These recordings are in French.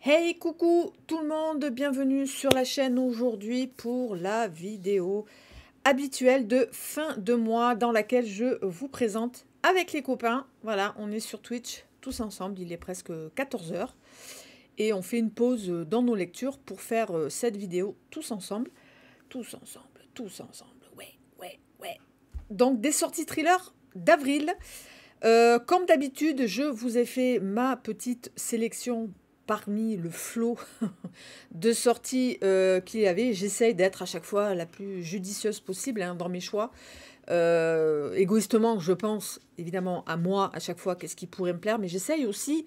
Hey, coucou tout le monde, bienvenue sur la chaîne aujourd'hui pour la vidéo habituelle de fin de mois dans laquelle je vous présente avec les copains. Voilà, on est sur Twitch tous ensemble, il est presque 14h et on fait une pause dans nos lectures pour faire euh, cette vidéo tous ensemble, tous ensemble, tous ensemble, ouais, ouais, ouais. Donc des sorties thriller d'avril. Euh, comme d'habitude, je vous ai fait ma petite sélection parmi le flot de sorties euh, qu'il y avait, j'essaye d'être à chaque fois la plus judicieuse possible hein, dans mes choix. Euh, égoïstement, je pense évidemment à moi à chaque fois, qu'est-ce qui pourrait me plaire, mais j'essaye aussi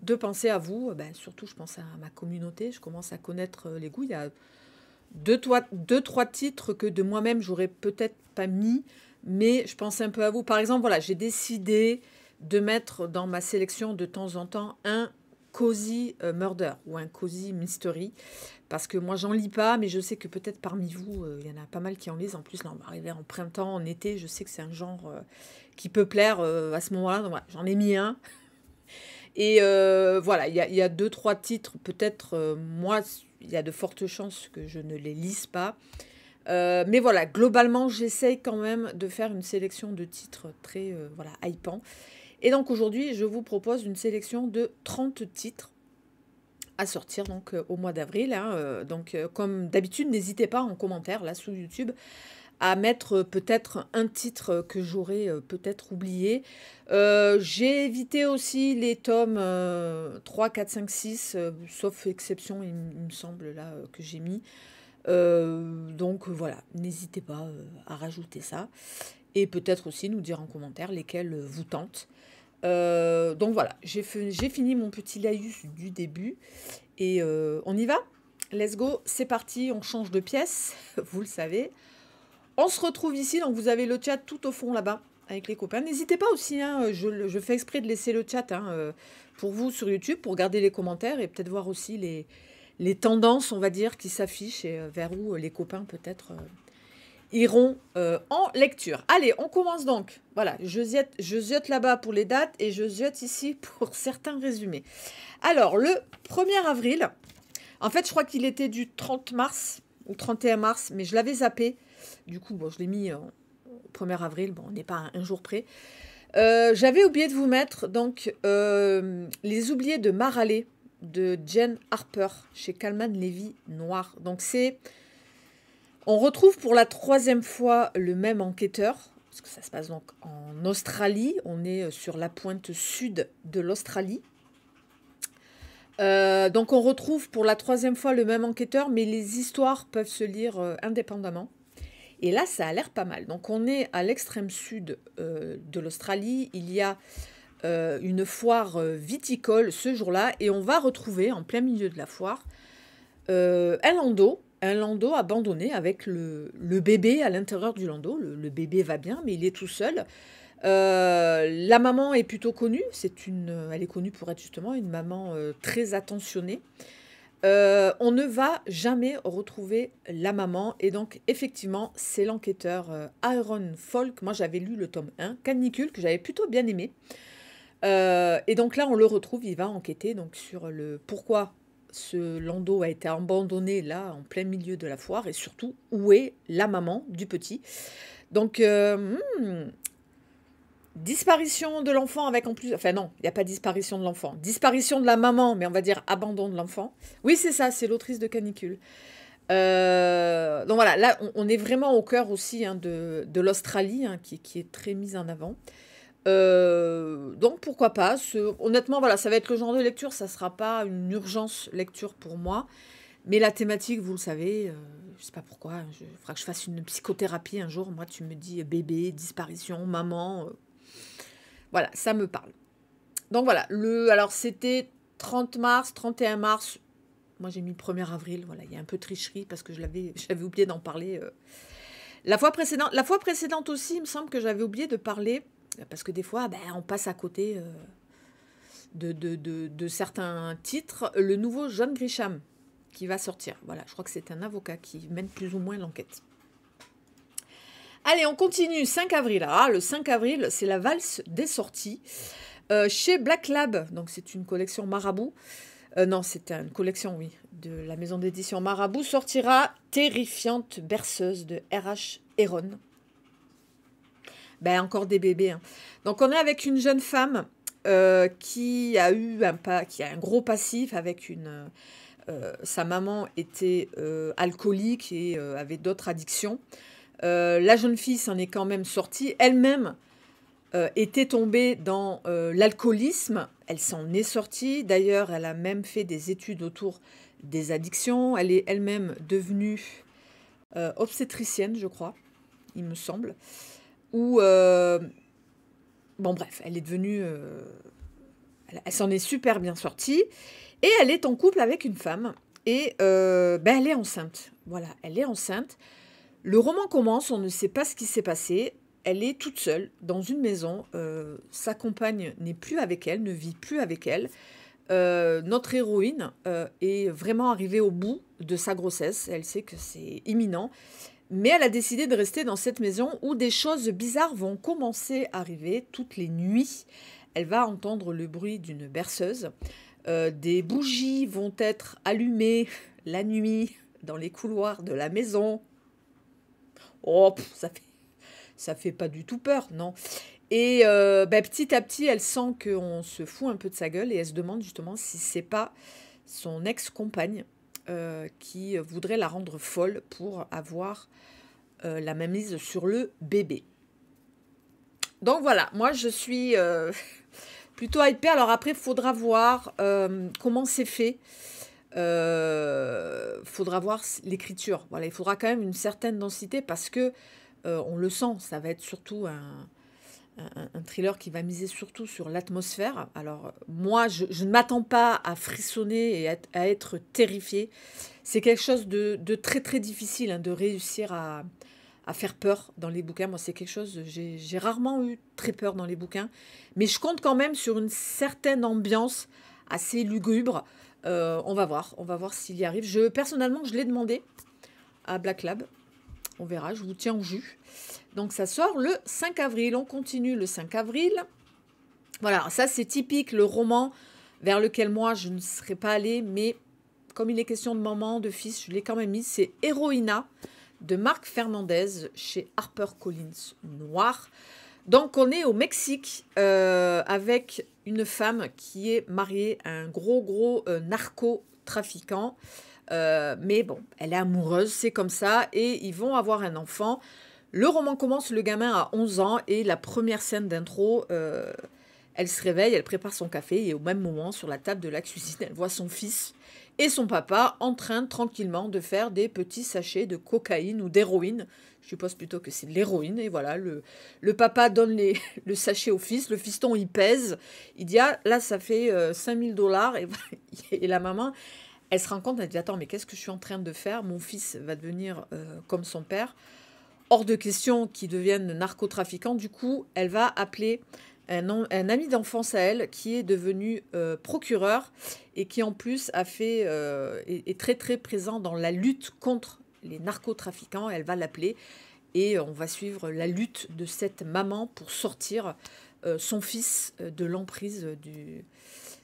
de penser à vous. Ben, surtout, je pense à ma communauté, je commence à connaître euh, les goûts. Il y a deux, trois, deux, trois titres que de moi-même, j'aurais peut-être pas mis, mais je pense un peu à vous. Par exemple, voilà, j'ai décidé de mettre dans ma sélection de temps en temps un cozy euh, murder ou un cozy mystery. Parce que moi, j'en lis pas, mais je sais que peut-être parmi vous, euh, il y en a pas mal qui en lisent. En plus, là, on va arriver en printemps, en été. Je sais que c'est un genre euh, qui peut plaire à ce moment-là. j'en ai mis un. Et voilà, il y, a deux, trois titres. Peut-être, moi, il y a de fortes chances que je ne les lise pas. mais voilà, globalement, j'essaye quand même de faire une sélection de titres très voilà, hypants. Et donc aujourd'hui, je vous propose une sélection de 30 titres à sortir donc euh, au mois d'avril. Hein, euh, donc euh, comme d'habitude, n'hésitez pas en commentaire là sous YouTube à mettre peut-être un titre que j'aurais peut-être oublié. J'ai évité aussi les tomes 3, 4, 5, 6, sauf exception, il, me semble, là, que j'ai mis. donc voilà, n'hésitez pas à rajouter ça. Et peut-être aussi nous dire en commentaire lesquels vous tentent. Euh, donc voilà, j'ai fini mon petit laïus du début. Et euh, on y va Let's go, c'est parti, on change de pièce, vous le savez. On se retrouve ici, donc vous avez le chat tout au fond là-bas avec les copains. N'hésitez pas aussi, hein, je, fais exprès de laisser le chat hein, euh, pour vous sur YouTube, pour garder les commentaires et peut-être voir aussi les tendances, on va dire, qui s'affichent et vers où les copains peut-être iront euh, en lecture. Allez, on commence donc. Voilà, je ziote, là-bas pour les dates et je ziote ici pour certains résumés. Alors, le 1er avril, en fait, je crois qu'il était du 30 mars ou 31 mars, mais je l'avais zappé. Du coup, bon, je l'ai mis euh, au 1er avril, bon, on n'est pas un, jour près. Euh, j'avais oublié de vous mettre donc Les oubliés de Maralé de Jen Harper chez Calman Levy Noir. Donc, c'est on retrouve pour la troisième fois le même enquêteur, parce que ça se passe donc en Australie. On est euh, sur la pointe sud de l'Australie. Euh, donc on retrouve pour la troisième fois le même enquêteur, mais les histoires peuvent se lire euh, indépendamment. Et là, ça a l'air pas mal. Donc on est à l'extrême sud de l'Australie. Il y a une foire viticole ce jour-là, et on va retrouver en plein milieu de la foire un landau un landau abandonné avec le, bébé à l'intérieur du landau. Le, bébé va bien, mais il est tout seul. Euh, la maman est plutôt connue. C'est une, euh, elle est connue pour être justement une maman euh, très attentionnée. on ne va jamais retrouver la maman. Et donc, effectivement, c'est l'enquêteur Aaron Folk. Moi, j'avais lu le tome 1, Canicule, que j'avais plutôt bien aimé. et donc là, on le retrouve. Il va enquêter donc sur le pourquoi ce landau a été abandonné là, en plein milieu de la foire, et surtout, où est la maman du petit Donc, euh, hmm, disparition de l'enfant avec en plus... Enfin non, il n'y a pas disparition de l'enfant. Disparition de la maman, mais on va dire abandon de l'enfant. Oui, c'est ça, c'est l'autrice de Canicule. Euh, donc voilà, là, on, est vraiment au cœur aussi hein, de, l'Australie, hein, qui, est très mise en avant. Euh, donc pourquoi pas. honnêtement, voilà, ça va être le genre de lecture. Ça ne sera pas une urgence lecture pour moi. Mais la thématique, vous le savez, euh, je ne sais pas pourquoi. Il hein, faudra que je fasse une psychothérapie un jour. Moi, tu me dis euh, bébé, disparition, maman. voilà, ça me parle. Donc voilà, le, alors c'était 30 mars, 31 mars. Moi, j'ai mis 1er avril. Voilà, il y a un peu de tricherie parce que je l'avais, j'avais oublié d'en parler. la fois précédente, la fois précédente aussi, il me semble que j'avais oublié de parler parce que des fois, ben, on passe à côté euh, de, certains titres. Le nouveau John Grisham qui va sortir. Voilà, je crois que c'est un avocat qui mène plus ou moins l'enquête. Allez, on continue. 5 avril. Ah, le 5 avril, c'est la valse des sorties. Euh, chez Black Lab, donc c'est une collection Marabout. Euh, non, c'est une collection, oui, de la maison d'édition Marabout. Sortira Terrifiante berceuse de RH Heron ben, encore des bébés. Hein. Donc on est avec une jeune femme euh, qui a eu un pas, qui a un gros passif avec une. Euh, sa maman était euh, alcoolique et avait d'autres addictions. la jeune fille s'en est quand même sortie. Elle-même était tombée dans l'alcoolisme. Elle s'en est sortie. D'ailleurs, elle a même fait des études autour des addictions. Elle est elle-même devenue obstétricienne, je crois, il me semble où... Euh, bon bref, elle est devenue... Euh, elle, s'en est super bien sortie. Et elle est en couple avec une femme. Et euh, ben elle est enceinte. Voilà, elle est enceinte. Le roman commence, on ne sait pas ce qui s'est passé. Elle est toute seule dans une maison. sa compagne n'est plus avec elle, ne vit plus avec elle. notre héroïne est vraiment arrivée au bout de sa grossesse. Elle sait que c'est imminent. Mais elle a décidé de rester dans cette maison où des choses bizarres vont commencer à arriver toutes les nuits. Elle va entendre le bruit d'une berceuse. Euh, des bougies vont être allumées la nuit dans les couloirs de la maison. Oh, ça fait ça fait pas du tout peur, non Et euh, bah, petit à petit, elle sent qu'on se fout un peu de sa gueule et elle se demande justement si c'est pas son ex-compagne euh, qui voudrait la rendre folle pour avoir la euh, la mainmise sur le bébé. Donc voilà, moi je suis euh, plutôt hyper. Alors après, il faudra voir comment c'est fait. Il faudra voir l'écriture. Voilà, il faudra quand même une certaine densité parce que on le sent, ça va être surtout un, un, thriller qui va miser surtout sur l'atmosphère. Alors moi, je, ne m'attends pas à frissonner et à, être terrifié. C'est quelque chose de, très très difficile hein, de réussir à, faire peur dans les bouquins. Moi, c'est quelque chose, j'ai rarement eu très peur dans les bouquins. Mais je compte quand même sur une certaine ambiance assez lugubre. Euh, on va voir, on va voir s'il y arrive. Je, personnellement, je l'ai demandé à Black Lab on verra, je vous tiens au jus. Donc ça sort le 5 avril. On continue le 5 avril. Voilà, ça c'est typique le roman vers lequel moi je ne serais pas allée, mais comme il est question de maman, de fils, je l'ai quand même mis. C'est Héroïna de Marc Fernandez chez HarperCollins Noir. Donc on est au Mexique euh, avec une femme qui est mariée à un gros gros euh, narco trafiquant euh, mais bon, elle est amoureuse, c'est comme ça, et ils vont avoir un enfant. Le roman commence, le gamin a 11 ans, et la première scène d'intro, euh, elle se réveille, elle prépare son café, et au même moment, sur la table de la cuisine, elle voit son fils et son papa en train tranquillement de faire des petits sachets de cocaïne ou d'héroïne. Je suppose plutôt que c'est de l'héroïne. Et voilà, le, le papa donne le sachet au fils, le fiston il pèse, il dit ah, là ça fait 5000 euh, dollars et la maman elle se rend compte, elle dit Attends, mais qu'est-ce que je suis en train de faire Mon fils va devenir euh, comme son père. Hors de question qu'il devienne narcotrafiquant. Du coup, elle va appeler un, ami d'enfance à elle qui est devenu euh, procureur et qui, en plus, a fait, euh, est très très présent dans la lutte contre les narcotrafiquants. Elle va l'appeler et on va suivre la lutte de cette maman pour sortir son fils de l'emprise du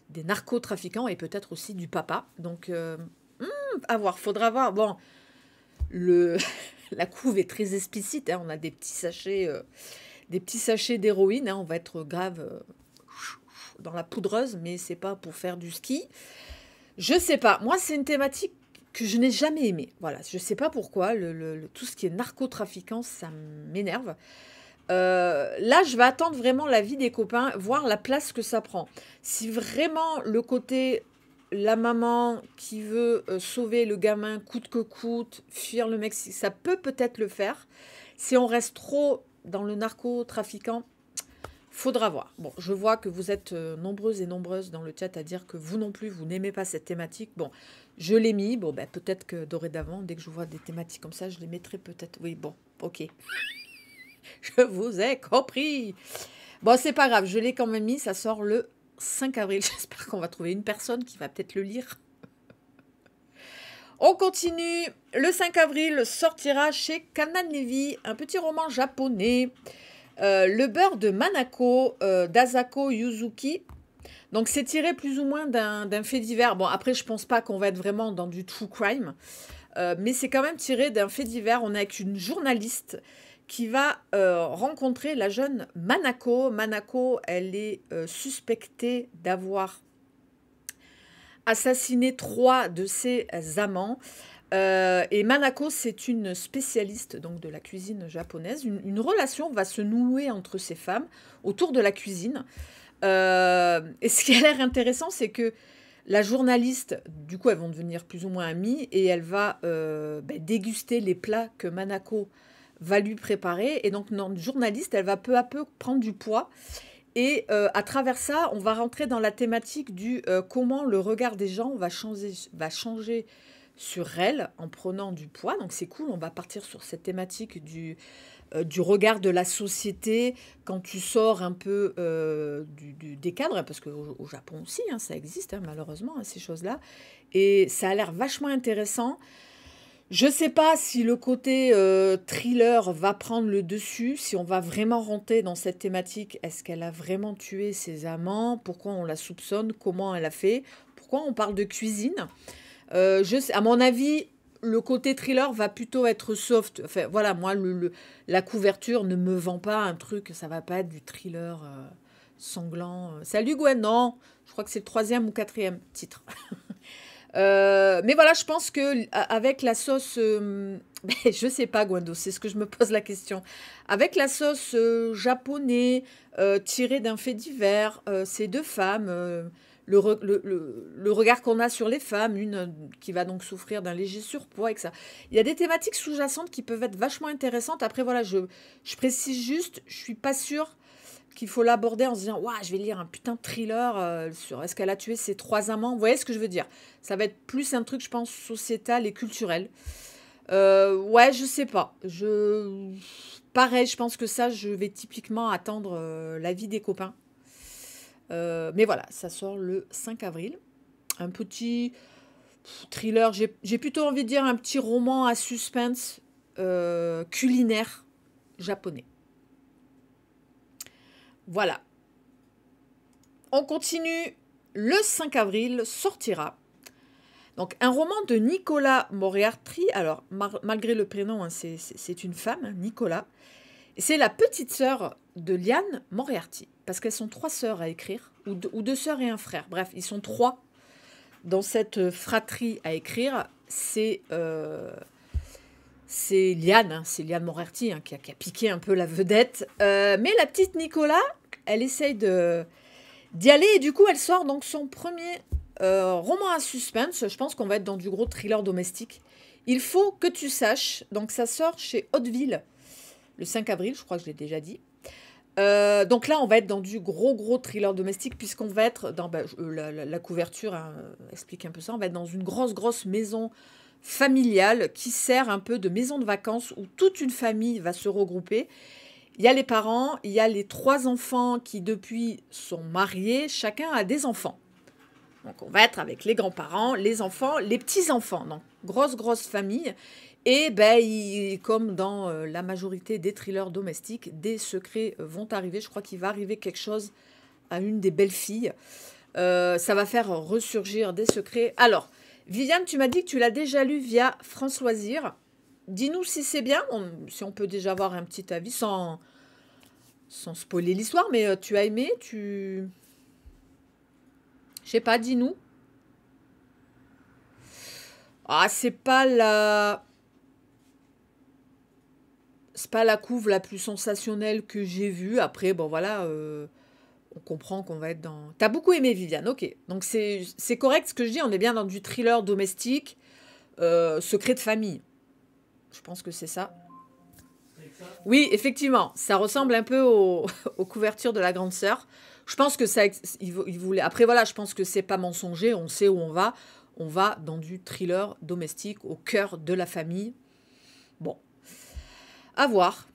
des narcotrafiquants et peut-être aussi du papa. Donc, euh, hmm, à voir, faudra voir. Bon, le, la couve est très explicite. Hein. on a des petits sachets, euh, des petits sachets d'héroïne. Hein. on va être grave euh, dans la poudreuse, mais c'est pas pour faire du ski. Je sais pas. Moi, c'est une thématique que je n'ai jamais aimée. Voilà, je sais pas pourquoi. tout ce qui est narcotrafiquant, ça m'énerve. Euh, là, je vais attendre vraiment la vie des copains, voir la place que ça prend. Si vraiment le côté la maman qui veut euh, sauver le gamin coûte que coûte, fuir le Mexique, ça peut peut-être le faire. Si on reste trop dans le narco-trafiquant, faudra voir. Bon, je vois que vous êtes euh, nombreuses et nombreuses dans le chat à dire que vous non plus, vous n'aimez pas cette thématique. Bon, je l'ai mis. Bon, ben, peut-être que d'avant, dès que je vois des thématiques comme ça, je les mettrai peut-être. Oui, bon, ok. Je vous ai compris. Bon, c'est pas grave, je l'ai quand même mis, ça sort le 5 avril. J'espère qu'on va trouver une personne qui va peut-être le lire. On continue. Le 5 avril sortira chez Kanan Levy un petit roman japonais, euh, Le beurre de Manako euh, d'Azako Yuzuki. Donc c'est tiré plus ou moins d'un fait divers. Bon, après, je pense pas qu'on va être vraiment dans du true crime, euh, mais c'est quand même tiré d'un fait divers. On est avec une journaliste qui va euh, rencontrer la jeune Manako. Manako, elle est euh, suspectée d'avoir assassiné trois de ses amants. Euh, et Manako, c'est une spécialiste donc de la cuisine japonaise. Une, relation va se nouer entre ces femmes autour de la cuisine. et ce qui a l'air intéressant, c'est que la journaliste, du coup, elles vont devenir plus ou moins amies et elle va ben, déguster les plats que Manako va lui préparer. Et donc notre journaliste, elle va peu à peu prendre du poids. Et euh, à travers ça, on va rentrer dans la thématique du euh, comment le regard des gens va changer, va changer sur elle en prenant du poids. Donc c'est cool, on va partir sur cette thématique du, euh, du regard de la société quand tu sors un peu du, des cadres, parce qu'au au Japon aussi, hein, ça existe hein, malheureusement, hein, ces choses-là. Et ça a l'air vachement intéressant. Je ne sais pas si le côté euh, thriller va prendre le dessus, si on va vraiment rentrer dans cette thématique. Est-ce qu'elle a vraiment tué ses amants Pourquoi on la soupçonne Comment elle a fait Pourquoi on parle de cuisine euh, je À mon avis, le côté thriller va plutôt être soft. Enfin, voilà, moi, le, la couverture ne me vend pas un truc. Ça va pas être du thriller euh, sanglant. Salut Gwen, non Je crois que c'est le troisième ou quatrième titre. Euh, mais voilà, je pense que avec la sauce, euh, ben, je sais pas, Guando, c'est ce que je me pose la question. Avec la sauce euh, japonais tirée d'un fait divers, ces deux femmes, le, regard qu'on a sur les femmes, une qui va donc souffrir d'un léger surpoids, etc. Il y a des thématiques sous-jacentes qui peuvent être vachement intéressantes. Après, voilà, je, je précise juste, je suis pas sûre qu'il faut l'aborder en se disant je vais lire un putain de thriller euh, sur est-ce qu'elle a tué ses trois amants. Vous voyez ce que je veux dire Ça va être plus un truc, je pense, sociétal et culturel. Euh, ouais, je sais pas. Je... Pareil, je pense que ça, je vais typiquement attendre euh, la vie des copains. mais voilà, ça sort le 5 avril. Un petit thriller, j'ai plutôt envie de dire un petit roman à suspense culinaire japonais. Voilà. On continue. Le 5 avril sortira. Donc, un roman de Nicolas Moriarty. Alors, malgré le prénom, hein, c'est une femme, hein, Nicolas. C'est la petite sœur de Liane Moriarty. Parce qu'elles sont trois sœurs à écrire, ou, deux sœurs et un frère. Bref, ils sont trois dans cette fratrie à écrire. C'est. Euh, c'est Liane, hein, c'est Liane Moriarty qui, a, piqué un peu la vedette. Euh, mais la petite Nicolas, elle essaye de d'y aller et du coup elle sort donc son premier euh, roman à suspense. Je pense qu'on va être dans du gros thriller domestique. Il faut que tu saches. Donc ça sort chez Hauteville le 5 avril, je crois que je l'ai déjà dit. Euh, donc là, on va être dans du gros, gros thriller domestique, puisqu'on va être dans bah, la, couverture, hein, explique un peu ça, on va être dans une grosse, grosse maison familiale qui sert un peu de maison de vacances où toute une famille va se regrouper. Il y a les parents, il y a les trois enfants qui depuis sont mariés, chacun a des enfants. Donc on va être avec les grands-parents, les enfants, les petits-enfants. Donc grosse, grosse famille. Et ben, comme dans euh, la majorité des thrillers domestiques, des secrets vont arriver. Je crois qu'il va arriver quelque chose à une des belles filles. Euh, ça va faire ressurgir des secrets. Alors, Viviane, tu m'as dit que tu l'as déjà lu via Loisirs dis-nous si c'est bien, si on peut déjà avoir un petit avis sans, sans spoiler l'histoire, mais euh, tu as aimé, tu... j'ai sais pas, dis-nous. Ah, c'est pas la... C'est pas la couve la plus sensationnelle que j'ai vue. Après, bon voilà, euh, on comprend qu'on va être dans... T'as beaucoup aimé Viviane, ok. Donc c'est correct ce que je dis, on est bien dans du thriller domestique, euh, secret de famille. Je pense que c'est ça. Oui, effectivement, ça ressemble un peu aux couvertures de la grande sœur. Je pense que ça, il, voulait. Après voilà, je pense que c'est pas mensonger. On sait où on va. On va dans du thriller domestique au cœur de la famille. Bon, à voir.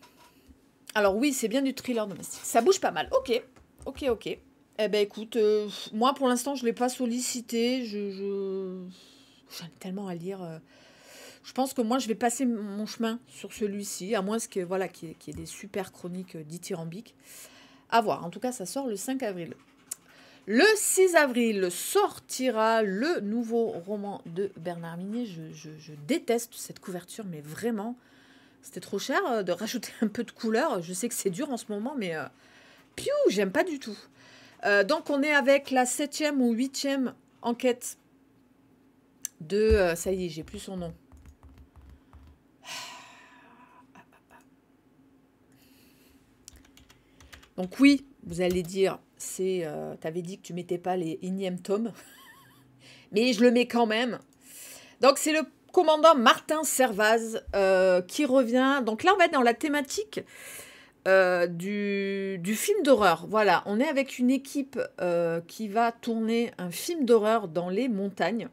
Alors oui, c'est bien du thriller domestique. Ça bouge pas mal. Ok, ok, ok. Eh ben écoute, euh, moi pour l'instant je ne l'ai pas sollicité. Je, je... tellement à lire. Euh, je pense que moi, je vais passer mon chemin sur celui-ci, à moins que voilà, qu'il y, ait des super chroniques euh, dithyrambiques. À voir. En tout cas, ça sort le 5 avril. Le 6 avril sortira le nouveau roman de Bernard Minier. Je, déteste cette couverture, mais vraiment, c'était trop cher euh, de rajouter un peu de couleur. Je sais que c'est dur en ce moment, mais euh, j'aime pas du tout. donc, on est avec la septième ou huitième enquête de... ça y est, j'ai plus son nom. Donc oui, vous allez dire, c'est, euh, t'avais dit que tu mettais pas les énièmes tomes, mais je le mets quand même. Donc c'est le commandant Martin Servaz euh, qui revient. Donc là, on va être dans la thématique euh, du, film d'horreur. Voilà, on est avec une équipe qui va tourner un film d'horreur dans les montagnes.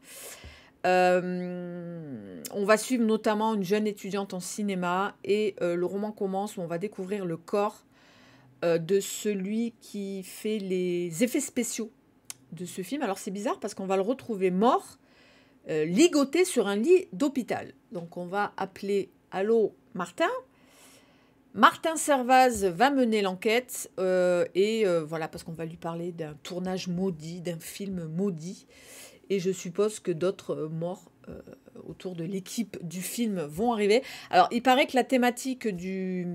on va suivre notamment une jeune étudiante en cinéma et le roman commence où on va découvrir le corps euh, de celui qui fait les effets spéciaux de ce film. Alors c'est bizarre parce qu'on va le retrouver mort, euh, ligoté sur un lit d'hôpital. Donc on va appeler Allô Martin. Martin Servaz va mener l'enquête euh, et voilà parce qu'on va lui parler d'un tournage maudit, d'un film maudit. Et je suppose que d'autres morts autour de l'équipe du film vont arriver. Alors il paraît que la thématique du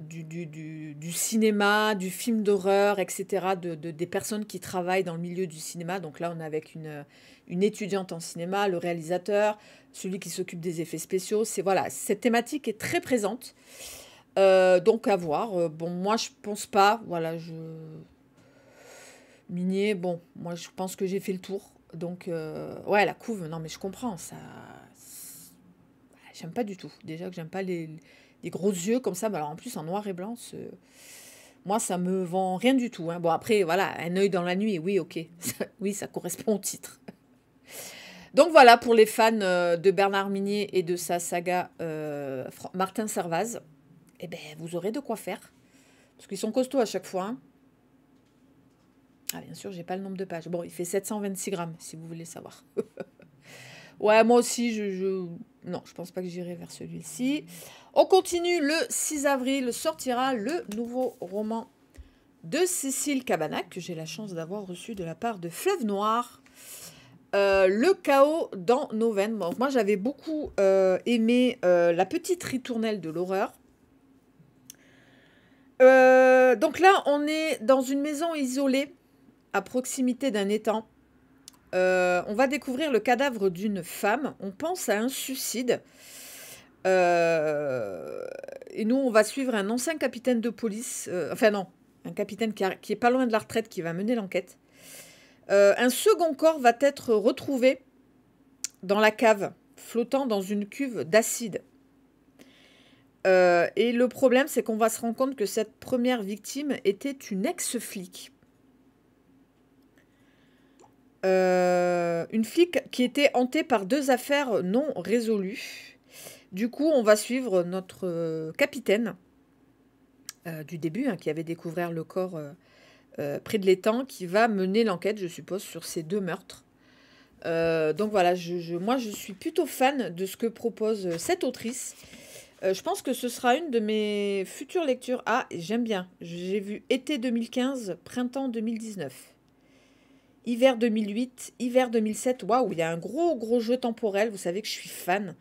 du, du, cinéma, du film d'horreur, etc., de, des personnes qui travaillent dans le milieu du cinéma. Donc là, on est avec une, une étudiante en cinéma, le réalisateur, celui qui s'occupe des effets spéciaux. C'est voilà, cette thématique est très présente. Euh, donc à voir. Euh, bon, moi je pense pas. Voilà, je minier. Bon, moi je pense que j'ai fait le tour. Donc euh, ouais, la couve. Non mais je comprends ça. J'aime pas du tout. Déjà que j'aime pas les des gros yeux comme ça. Mais alors en plus en noir et blanc, moi ça me vend rien du tout. Hein. Bon après voilà, un œil dans la nuit, oui ok, oui ça correspond au titre. Donc voilà pour les fans euh, de Bernard Minier et de sa saga euh, Martin Servaz. Eh ben vous aurez de quoi faire. Parce qu'ils sont costauds à chaque fois. Hein. Ah bien sûr, j'ai pas le nombre de pages. Bon, il fait 726 grammes si vous voulez savoir. ouais, moi aussi, je... Non, je pense pas que j'irai vers celui-ci. On continue. Le 6 avril sortira le nouveau roman de Cécile Cabanac, que j'ai la chance d'avoir reçu de la part de Fleuve Noir. Euh, le chaos dans nos veines. moi, j'avais beaucoup euh, aimé euh, la petite ritournelle de l'horreur. donc là, on est dans une maison isolée à proximité d'un étang. Euh, on va découvrir le cadavre d'une femme. On pense à un suicide. Euh, et nous, on va suivre un ancien capitaine de police. Euh, enfin, non, un capitaine qui, est pas loin de la retraite qui va mener l'enquête. un second corps va être retrouvé dans la cave, flottant dans une cuve d'acide. et le problème, c'est qu'on va se rendre compte que cette première victime était une ex-flic. Euh, une flic qui était hantée par deux affaires non résolues. Du coup, on va suivre notre euh, capitaine euh, du début, hein, qui avait découvert le corps près de l'étang, qui va mener l'enquête, je suppose, sur ces deux meurtres. donc voilà, je, moi je suis plutôt fan de ce que propose cette autrice. je pense que ce sera une de mes futures lectures. Ah, j'aime bien. J'ai vu été 2015, printemps 2019 hiver 2008, hiver 2007. Waouh, il y a un gros, gros jeu temporel. Vous savez que je suis fan.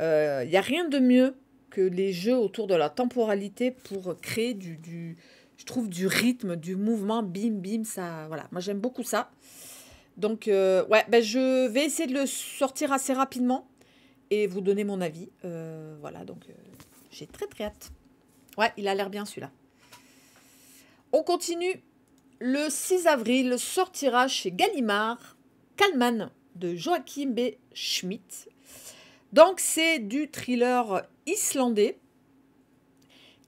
Euh, il y n'y a rien de mieux que les jeux autour de la temporalité pour créer du, je trouve, du rythme, du mouvement. Bim, bim, ça. Voilà, moi j'aime beaucoup ça. Donc, euh, ouais, ben, je vais essayer de le sortir assez rapidement et vous donner mon avis. Euh, voilà, donc j'ai très, très hâte. Ouais, il a l'air bien celui-là. On continue le 6 avril sortira chez Gallimard Kalman de Joachim B. Schmidt. Donc c'est du thriller islandais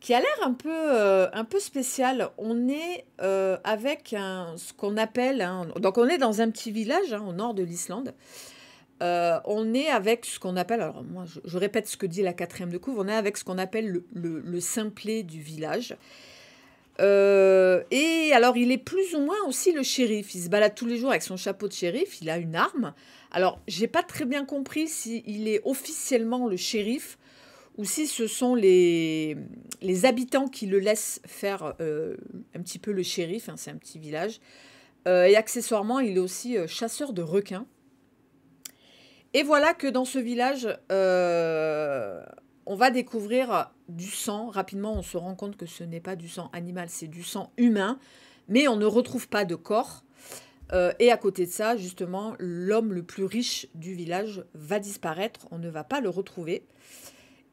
qui a l'air un peu, euh, un peu spécial. On est euh, avec ce qu'on appelle... donc on est dans un petit village hein, au nord de l'Islande. Euh, on est avec ce qu'on appelle, alors moi je, répète ce que dit la quatrième de couvre, on est avec ce qu'on appelle le, le, le, simplet du village. Euh, et alors, il est plus ou moins aussi le shérif. Il se balade tous les jours avec son chapeau de shérif. Il a une arme. Alors, j'ai pas très bien compris s'il il est officiellement le shérif ou si ce sont les, les habitants qui le laissent faire euh, un petit peu le shérif. Hein, c'est un petit village. Euh, et accessoirement, il est aussi chasseur de requins. Et voilà que dans ce village, on va découvrir du sang. Rapidement, on se rend compte que ce n'est pas du sang animal, c'est du sang humain, mais on ne retrouve pas de corps. Euh, et à côté de ça, justement, l'homme le plus riche du village va disparaître, on ne va pas le retrouver.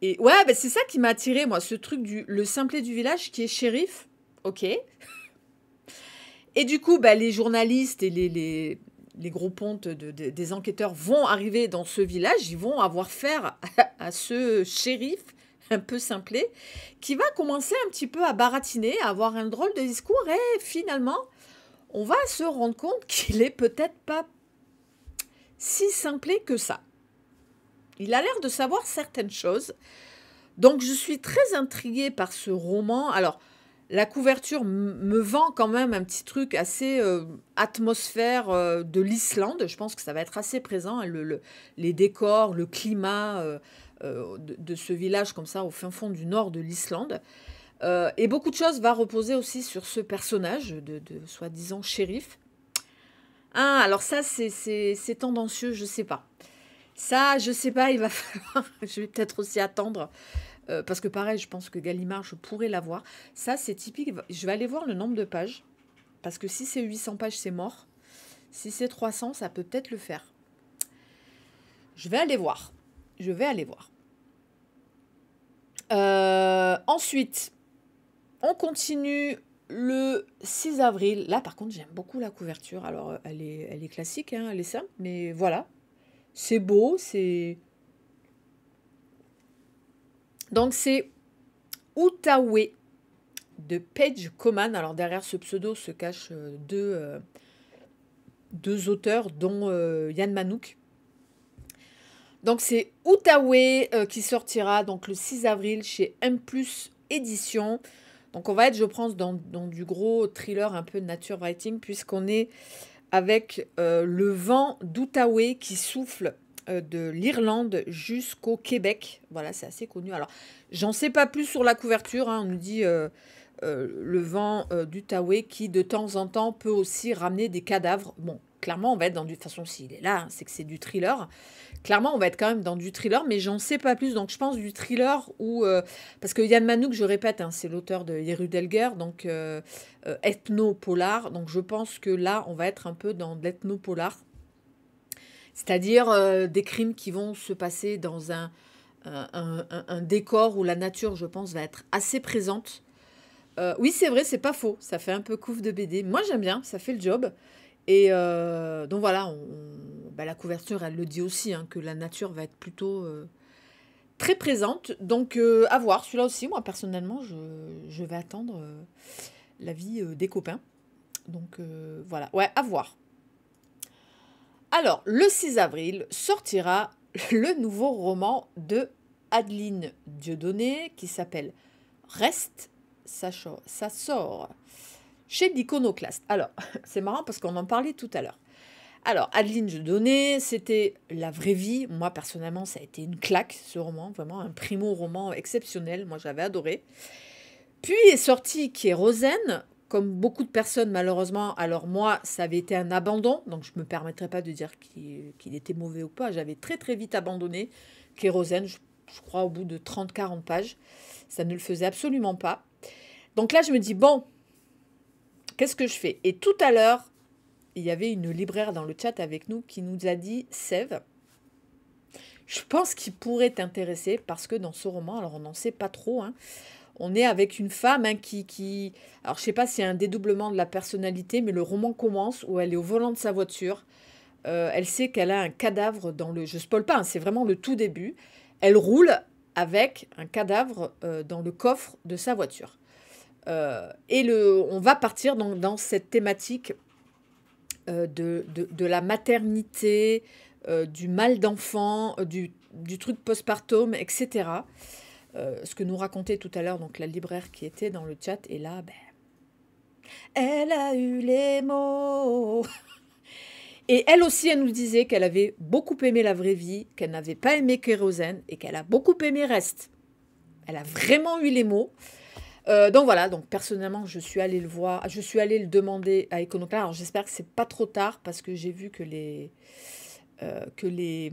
Et ouais, bah, c'est ça qui m'a attiré, moi, ce truc du le simplet du village qui est shérif. Ok. Et du coup, bah, les journalistes et les, les gros pontes des enquêteurs vont arriver dans ce village, ils vont avoir affaire à, ce shérif un peu simplé, qui va commencer un petit peu à baratiner, à avoir un drôle de discours, et finalement, on va se rendre compte qu'il est peut-être pas si simplé que ça. Il a l'air de savoir certaines choses. Donc je suis très intriguée par ce roman. Alors, la couverture me vend quand même un petit truc assez euh, atmosphère euh, de l'Islande. Je pense que ça va être assez présent. Hein, les décors, le climat euh, de, ce village comme ça au fin fond du nord de l'Islande. et beaucoup de choses va reposer aussi sur ce personnage de, soi-disant shérif. Ah, alors ça, c'est tendancieux, je ne sais pas. Ça, je ne sais pas, il va falloir... je vais peut-être aussi attendre euh, parce que pareil, je pense que Gallimard, je pourrais l'avoir. Ça, c'est typique. Je vais aller voir le nombre de pages. Parce que si c'est 800 pages, c'est mort. Si c'est 300, ça peut peut-être le faire. Je vais aller voir. Je vais aller voir. Euh, ensuite, on continue le 6 avril. Là, par contre, j'aime beaucoup la couverture. Alors, elle est, elle est classique, hein, elle est simple, mais voilà. C'est beau, c'est donc c'est Outaoué de Page Coman. Alors derrière ce pseudo se cachent euh, deux, euh, deux auteurs, dont euh, Yann Manouk. Donc c'est Outaoué qui sortira donc le 6 avril chez M ⁇ Édition. Donc on va être, je pense, dans, dans du gros thriller un peu nature writing, puisqu'on est avec le vent d'Outaoué qui souffle euh, de l'Irlande jusqu'au Québec. Voilà, c'est assez connu. Alors, j'en sais pas plus sur la couverture. Hein. On nous dit euh, euh, le vent du Taoué qui, de temps en temps, peut aussi ramener des cadavres. Bon, clairement, on va être dans du... De toute façon, s'il est là, hein, c'est que c'est du thriller. Clairement, on va être quand même dans du thriller, mais j'en sais pas plus. Donc, je pense du thriller ou... parce que Yann Manouk, je répète, hein, c'est l'auteur de Yerudelger, donc ethno-polar. Donc, je pense que là, on va être un peu dans de l'ethno-polar c'est-à-dire euh, des crimes qui vont se passer dans un, un, décor où la nature, je pense, va être assez présente. Euh, oui, c'est vrai, c'est pas faux. Ça fait un peu couf de BD. Moi, j'aime bien, ça fait le job. Et euh, donc voilà, on, bah, la couverture, elle le dit aussi, hein, que la nature va être plutôt très présente. Donc à voir, celui-là aussi, moi personnellement, je, je vais attendre l'avis des copains. Donc voilà, ouais, à voir. Alors, le 6 avril sortira le nouveau roman de Adeline Dieudonné qui s'appelle Reste, ça, sort chez l'Iconoclaste. Alors, c'est marrant parce qu'on en parlait tout à l'heure. Alors, Adeline Dieudonné, c'était la vraie vie. Moi, personnellement, ça a été une claque, ce roman. Vraiment un primo-roman exceptionnel. Moi, j'avais adoré. Puis est sorti qui est comme beaucoup de personnes, malheureusement, alors moi, ça avait été un abandon, donc je ne me permettrai pas de dire qu'il était mauvais ou pas. J'avais très très vite abandonné Kérosène, je, crois au bout de 30-40 pages. Ça ne le faisait absolument pas. Donc là, je me dis, bon, qu'est-ce que je fais Et tout à l'heure, il y avait une libraire dans le chat avec nous qui nous a dit, Sève, je pense qu'il pourrait t'intéresser parce que dans ce roman, alors on n'en sait pas trop, hein, on est avec une femme hein, qui, Alors, je sais pas s'il y a un dédoublement de la personnalité, mais le roman commence où elle est au volant de sa voiture. Euh, elle sait qu'elle a un cadavre dans le... Je spoil pas, hein, c'est vraiment le tout début. Elle roule avec un cadavre euh, dans le coffre de sa voiture. Euh, et le, on va partir dans, cette thématique de, la maternité, du mal d'enfant, du, du, truc postpartum, etc. Euh, ce que nous racontait tout à l'heure donc la libraire qui était dans le chat. Et là, ben. elle a eu les mots. Et elle aussi, elle nous disait qu'elle avait beaucoup aimé la vraie vie, qu'elle n'avait pas aimé Kérosène et qu'elle a beaucoup aimé Reste. Elle a vraiment eu les mots. Euh, donc voilà, donc personnellement, je suis allée le voir, je suis allée le demander à Econoclar. Alors j'espère que c'est pas trop tard parce que j'ai vu que les, euh, que les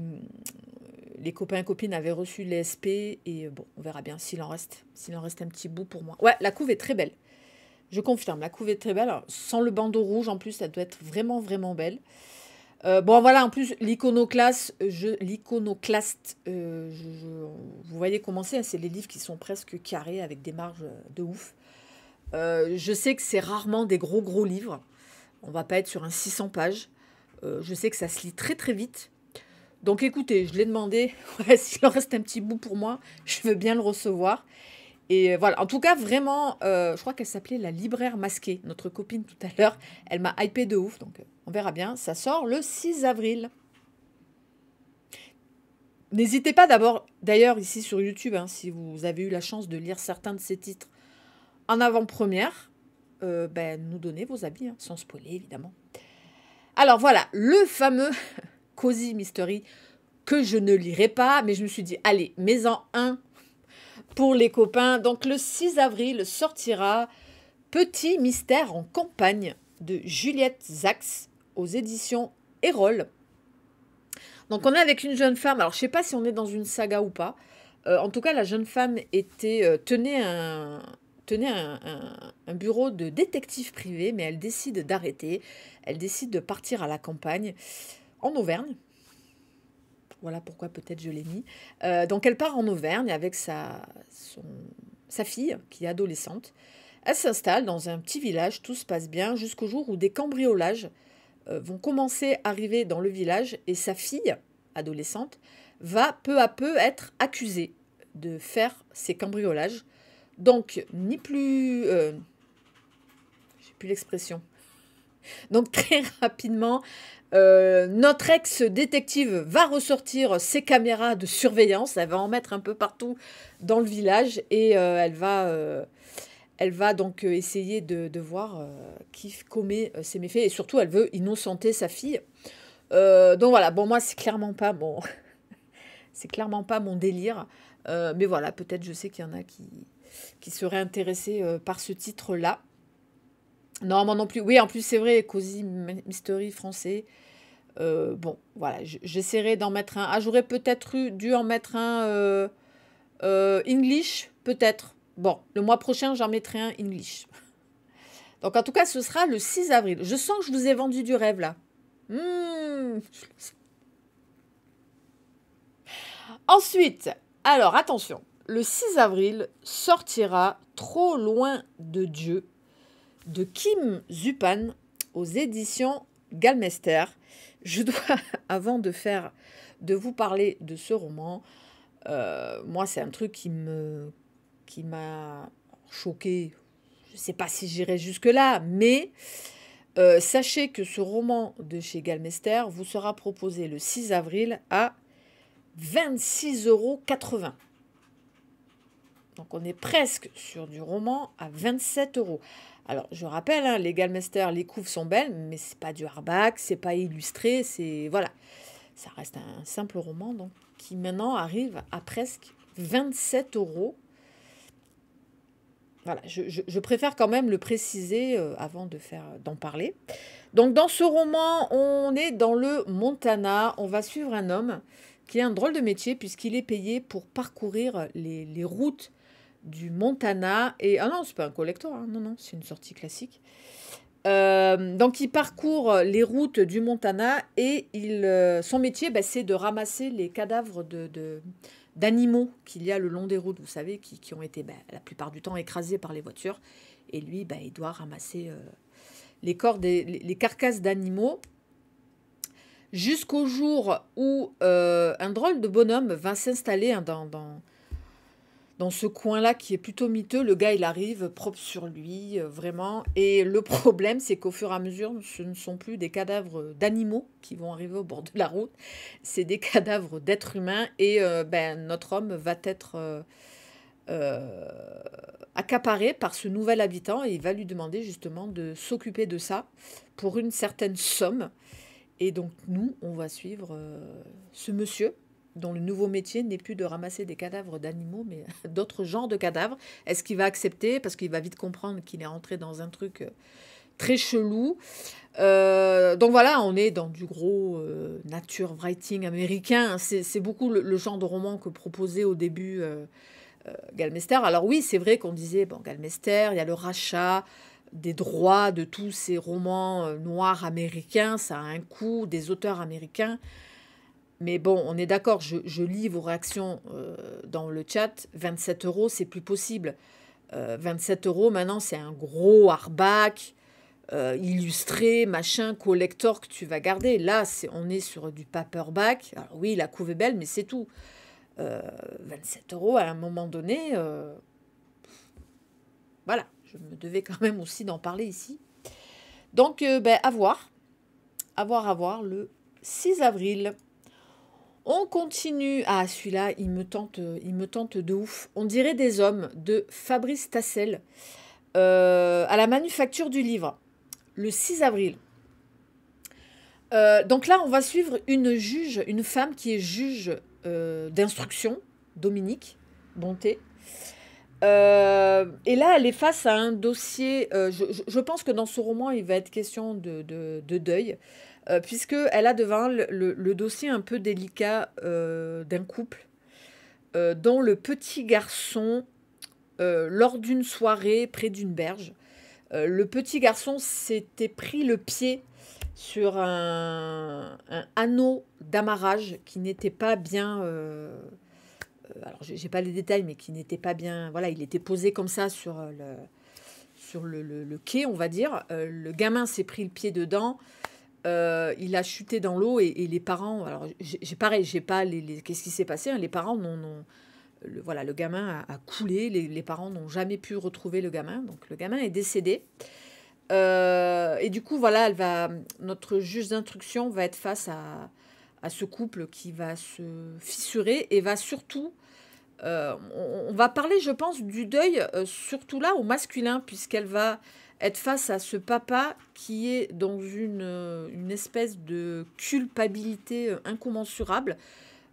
les copains copines avaient reçu les SP et euh, bon, on verra bien s'il en reste. S'il en reste un petit bout pour moi. Ouais, la couve est très belle. Je confirme, la couve est très belle. sans le bandeau rouge en plus, ça doit être vraiment, vraiment belle. Euh, bon, voilà, en plus, l'iconoclaste, l'iconoclaste euh, vous voyez comment c'est, hein, c'est les livres qui sont presque carrés avec des marges de ouf. je sais que c'est rarement des gros, gros livres. On va pas être sur un 600 pages. je sais que ça se lit très, très vite. Donc écoutez, je l'ai demandé, s'il en reste un petit bout pour moi, je veux bien le recevoir. Et euh, voilà, en tout cas, vraiment, euh, je crois qu'elle s'appelait la libraire masquée, notre copine tout à l'heure. Elle m'a hypé de ouf, donc euh, on verra bien. Ça sort le 6 avril. N'hésitez pas d'abord, d'ailleurs, ici sur YouTube, hein, si vous avez eu la chance de lire certains de ces titres en avant-première, ben, nous donner vos avis, hein, sans spoiler évidemment. Alors voilà, le fameux Cozy Mystery que je ne lirai pas, mais je me suis dit, allez, mais en un pour les copains. Donc le 6 avril sortira Petit mystère en campagne de Juliette Zax aux éditions Erol. Donc on est avec une jeune femme, alors je ne sais pas si on est dans une saga ou pas. Euh, en tout cas, la jeune femme était, euh, tenait, un, tenait un, bureau de détective privé, mais elle décide d'arrêter, elle décide de partir à la campagne en Auvergne. Voilà pourquoi peut-être je l'ai mis. Euh, donc elle part en Auvergne avec sa, son, sa fille, qui est adolescente. Elle s'installe dans un petit village, tout se passe bien, jusqu'au jour où des cambriolages euh, vont commencer à arriver dans le village et sa fille, adolescente, va peu à peu être accusée de faire ces cambriolages. Donc, ni plus... Euh, j'ai plus l'expression. Donc très rapidement, euh, notre ex-détective va ressortir ses caméras de surveillance, elle va en mettre un peu partout dans le village et euh, elle, va, euh, elle va donc essayer de, voir qui commet ces méfaits et surtout elle veut innocenter sa fille. donc voilà, bon moi c'est clairement pas mon... c'est clairement pas mon délire, mais voilà, peut-être je sais qu'il y en a qui, qui seraient intéressés par ce titre-là. Non, moi non plus. Oui, en plus, c'est vrai, Cozy Mystery français. Euh, bon, voilà, j'essaierai d'en mettre un. Ah, j'aurais peut-être dû en mettre un euh, euh, English, peut-être. Bon, le mois prochain, j'en mettrai un English. Donc, en tout cas, ce sera le 6 avril. Je sens que je vous ai vendu du rêve, là. Hmm. Ensuite, alors, attention. Le 6 avril sortira Trop loin de Dieu de Kim Zupan aux éditions Galmester. Je dois, avant de faire, de vous parler de ce roman, euh, moi c'est un truc qui me, qui m'a choqué. Je ne sais pas si j'irai jusque là, mais euh, sachez que ce roman de chez Galmester vous sera proposé le 6 avril à 26,80 euros. Donc on est presque sur du roman à 27 euros. Alors, je rappelle, hein, les Galmester, les couves sont belles, mais c'est pas du hardback, c'est pas illustré, c'est. Voilà. Ça reste un simple roman, donc, qui maintenant arrive à presque 27 euros. Voilà, je, préfère quand même le préciser euh, avant de faire d'en parler. Donc, dans ce roman, on est dans le Montana. On va suivre un homme qui a un drôle de métier puisqu'il est payé pour parcourir les routes du Montana. Et, ah non, c'est pas un collector, hein. non, non, c'est une sortie classique. Euh, donc il parcourt les routes du Montana et il, euh, son métier, bah, c'est de ramasser les cadavres de, d'animaux qu'il y a le long des routes, vous savez, qui, ont été bah, la plupart du temps écrasés par les voitures. Et lui, bah, il doit ramasser euh, les corps des les, carcasses d'animaux jusqu'au jour où un drôle de bonhomme va s'installer dans, dans dans ce coin-là qui est plutôt miteux, le gars, il arrive propre sur lui, euh, vraiment. Et le problème, c'est qu'au fur et à mesure, ce ne sont plus des cadavres d'animaux qui vont arriver au bord de la route, c'est des cadavres d'êtres humains. Et euh, ben, notre homme va être euh, accaparé par ce nouvel habitant et il va lui demander justement de s'occuper de ça pour une certaine somme. Et donc, nous, on va suivre ce monsieur dont le nouveau métier n'est plus de ramasser des cadavres d'animaux, mais d'autres genres de cadavres. Est-ce qu'il va accepter Parce qu'il va vite comprendre qu'il est entré dans un truc euh, très chelou. Euh, donc voilà, on est dans du gros euh, nature writing américain. C'est beaucoup le, genre de roman que proposait au début Galmester. Alors oui, c'est vrai qu'on disait, bon, Galmester, il y a le rachat des droits de tous ces romans noirs américains, ça a un coût, des auteurs américains. Mais bon, on est d'accord, je, lis vos réactions euh, dans le chat. 27 euros, c'est plus possible. 27 euh, euros, maintenant, c'est un gros hardback, euh, illustré, machin, collector que tu vas garder. Là, c'est, on est sur du paperback. Alors oui, la couve est belle, mais c'est tout. 27 euros, à un moment donné, voilà, je me devais quand même aussi d'en parler ici. Donc, ben, à voir. À voir, à voir, le 6 avril. On continue. Ah, celui-là, il me tente, il me tente de ouf. On dirait des hommes de Fabrice Tassel euh, à la manufacture du livre, le 6 avril. Euh, donc là, on va suivre une juge, une femme qui est juge euh, d'instruction, Dominique Bonté. et là, elle est face à un dossier. Je, pense que dans ce roman, il va être question de deuil. Euh, puisque puisqu'elle a devant le, dossier un peu délicat euh, d'un couple euh, dont le petit garçon, lors d'une soirée près d'une berge, le petit garçon s'était pris le pied sur un, anneau d'amarrage qui n'était pas bien. alors alors, n'ai pas les détails, mais qui n'était pas bien. Voilà, il était posé comme ça sur le, sur le, le, quai, on va dire. le gamin s'est pris le pied dedans. Euh, il a chuté dans l'eau et, les parents. Alors, j'ai pareil, j'ai pas les, qu'est-ce qui s'est passé. Hein, les parents n'ont, voilà, le gamin a, coulé. Les, parents n'ont jamais pu retrouver le gamin. Donc, le gamin est décédé. Euh, et du coup, voilà, elle va, notre juge d'instruction va être face à, ce couple qui va se fissurer et va surtout. Euh, on, va parler, je pense, du deuil surtout là au masculin, puisqu'elle va être face à ce papa qui est dans une, euh, espèce de culpabilité euh, incommensurable.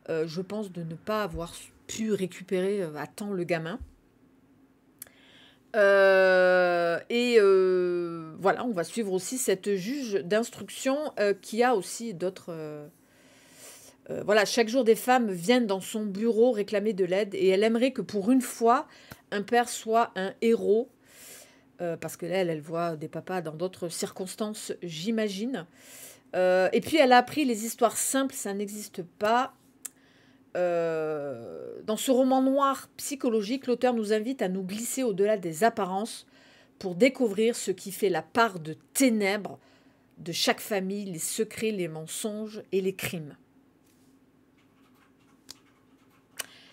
Euh, je pense de ne pas avoir pu récupérer à temps le gamin. et voilà, on va suivre aussi cette juge d'instruction qui a aussi d'autres... voilà, chaque jour des femmes viennent dans son bureau réclamer de l'aide et elle aimerait que pour une fois, un père soit un héros euh, parce que là, elle, voit des papas dans d'autres circonstances, j'imagine. Euh, et puis, elle a appris les histoires simples, ça n'existe pas. Euh, dans ce roman noir psychologique, l'auteur nous invite à nous glisser au-delà des apparences pour découvrir ce qui fait la part de ténèbres de chaque famille, les secrets, les mensonges et les crimes.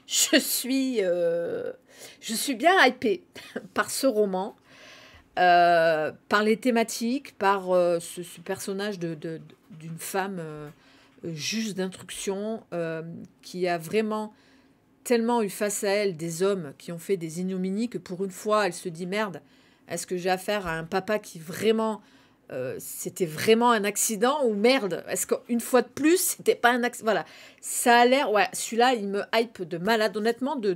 Je suis, je suis bien hypée par ce roman. Euh, par les thématiques, par euh, ce, personnage d'une de, d'une femme euh, juge d'instruction qui a vraiment tellement eu face à elle des hommes qui ont fait des ignominies que pour une fois, elle se dit merde, est-ce que j'ai affaire à un papa qui vraiment c'était vraiment un accident ou merde Est-ce qu'une fois de plus, c'était pas un accident Voilà, ça a l'air. Ouais, celui-là, il me hype de malade. Honnêtement, de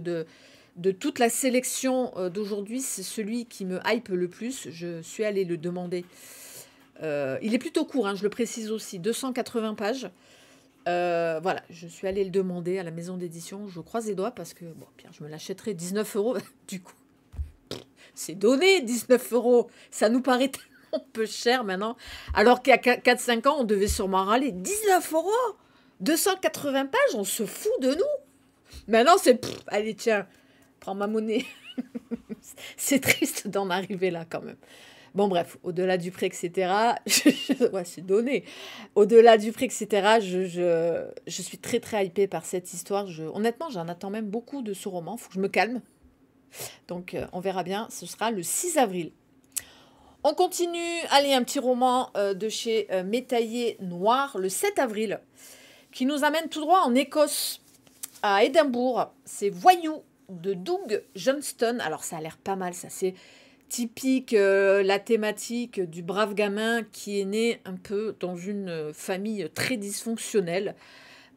de toute la sélection euh, d'aujourd'hui, c'est celui qui me hype le plus. Je suis allée le demander. Euh, il est plutôt court, hein, je le précise aussi, 280 pages. Euh, voilà, je suis allée le demander à la maison d'édition. Je croise les doigts parce que, bon, Pierre, je me l'achèterai 19 euros. du coup, c'est donné 19 euros. Ça nous paraît tellement peu cher maintenant. Alors qu'à y a 4-5 ans, on devait sûrement râler 19 euros 280 pages, on se fout de nous. Maintenant, c'est allez, tiens, prends ma monnaie. c'est triste d'en arriver là quand même. Bon, bref, au-delà du prix, etc., je, ouais, c'est donné. Au-delà du prix, etc., je, je, je, suis très, très hypée par cette histoire. honnêtement, j'en attends même beaucoup de ce roman. faut que je me calme. Donc, euh, on verra bien. Ce sera le 6 avril. On continue. Allez, un petit roman euh, de chez euh, Métaillé Noir, le 7 avril, qui nous amène tout droit en Écosse, à Édimbourg. C'est Voyou de Doug Johnston. Alors ça a l'air pas mal, ça c'est typique euh, la thématique du brave gamin qui est né un peu dans une famille très dysfonctionnelle.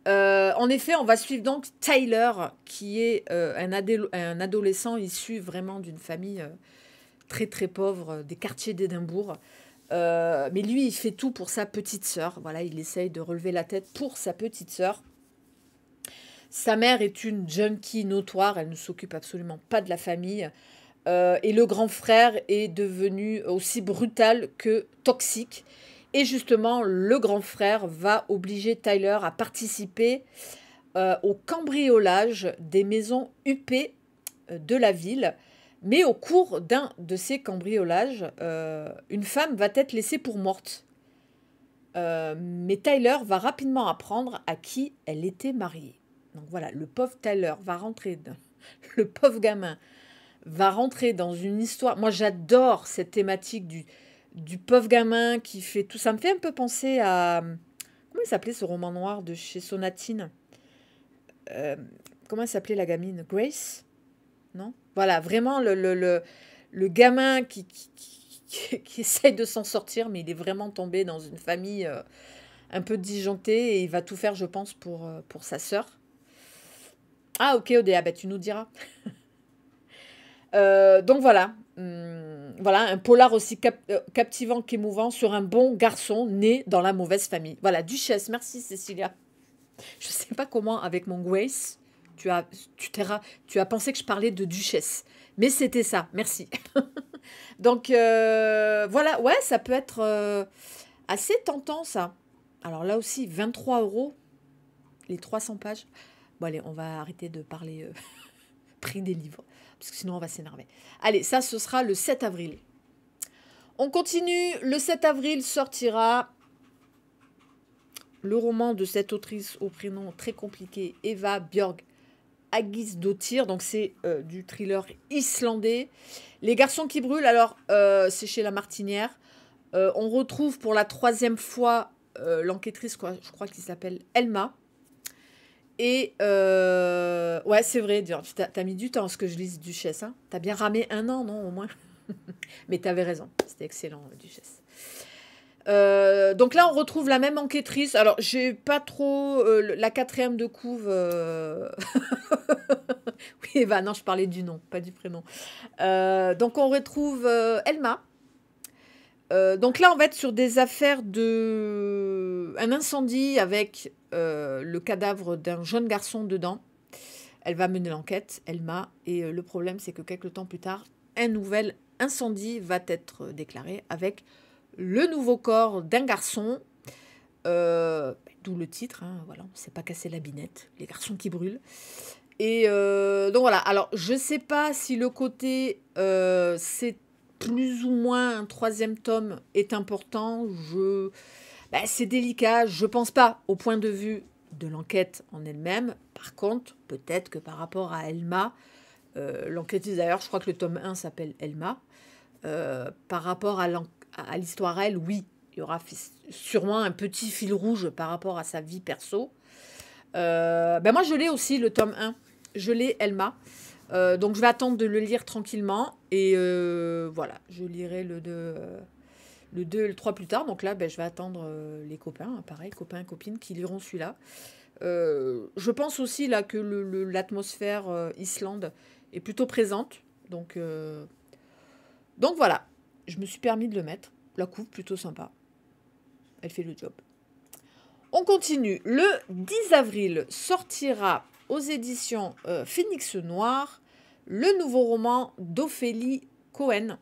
Euh, en effet, on va suivre donc Tyler, qui est euh, un, un, adolescent issu vraiment d'une famille très très pauvre des quartiers d'Édimbourg. mais lui, il fait tout pour sa petite sœur. Voilà, il essaye de relever la tête pour sa petite sœur. Sa mère est une junkie notoire, elle ne s'occupe absolument pas de la famille. Euh, et le grand frère est devenu aussi brutal que toxique. Et justement, le grand frère va obliger Tyler à participer euh, au cambriolage des maisons huppées euh, de la ville. Mais au cours d'un de ces cambriolages, une femme va être laissée pour morte. mais Tyler va rapidement apprendre à qui elle était mariée. Donc voilà, le pauvre Taylor va rentrer, dans... le pauvre gamin va rentrer dans une histoire. Moi, j'adore cette thématique du, du pauvre gamin qui fait tout. Ça me fait un peu penser à. Comment il s'appelait ce roman noir de chez Sonatine euh, Comment s'appelait la gamine Grace Non Voilà, vraiment le, le, le, le gamin qui, qui, qui, essaye de s'en sortir, mais il est vraiment tombé dans une famille euh, un peu disjonctée et il va tout faire, je pense, pour, euh, pour sa sœur. Ah ok Odea, ah, bah, tu nous diras. Euh, donc voilà, hmm, voilà un polar aussi euh, captivant qu'émouvant sur un bon garçon né dans la mauvaise famille. Voilà, Duchesse, merci Cécilia. Je sais pas comment avec mon Grace, tu as, tu, tu as pensé que je parlais de Duchesse. Mais c'était ça, merci. donc euh, voilà, ouais, ça peut être assez tentant ça. Alors là aussi, 23 euros, les 300 pages. Bon, allez, on va arrêter de parler euh, prix des livres, parce que sinon on va s'énerver. Allez, ça, ce sera le 7 avril. On continue. Le 7 avril sortira le roman de cette autrice au prénom très compliqué, Eva Björg Agisdottir. Donc, c'est euh, du thriller islandais. Les garçons qui brûlent, alors, euh, c'est chez La Martinière. on retrouve pour la troisième fois l'enquêtrice, je crois qu'il s'appelle Elma et euh, ouais, c'est vrai, tu as mis du temps à ce que je lise Duchesse. Hein. tu as bien ramé un an, non, au moins Mais tu avais raison, c'était excellent, euh, Duchesse. Euh, donc là, on retrouve la même enquêtrice. Alors, j'ai pas trop la quatrième de couve. oui, bah non, je parlais du nom, pas du prénom. donc, on retrouve Elma, euh, donc là, on va être sur des affaires de. Un incendie avec euh, le cadavre d'un jeune garçon dedans. Elle va mener l'enquête, Elma, et euh, le problème, c'est que quelques temps plus tard, un nouvel incendie va être déclaré avec le nouveau corps d'un garçon. D'où le titre, hein, voilà, on ne pas casser la binette, les garçons qui brûlent. Et donc voilà, alors je ne sais pas si le côté c'est plus ou moins un troisième tome est important, je... Bah, c'est délicat, je ne pense pas au point de vue de l'enquête en elle-même. Par contre, peut-être que par rapport à Elma, euh, l'enquête d'ailleurs, je crois que le tome 1 s'appelle Elma, euh, par rapport à l'histoire elle, oui, il y aura sûrement un petit fil rouge par rapport à sa vie perso. ben moi, je l'ai aussi, le tome 1. Je l'ai, Elma. Euh, donc je vais attendre de le lire tranquillement et euh, voilà, je lirai le 2, le 2 et le 3 plus tard. Donc là, ben, je vais attendre euh, les copains, hein, pareil, copains copines qui liront celui-là. je pense aussi là que l'atmosphère Islande est plutôt présente. Donc, donc voilà, je me suis permis de le mettre. La coupe, plutôt sympa. Elle fait le job. On continue. Le 10 avril sortira aux éditions euh, Phoenix Noir le nouveau roman d'Ophélie Cohen.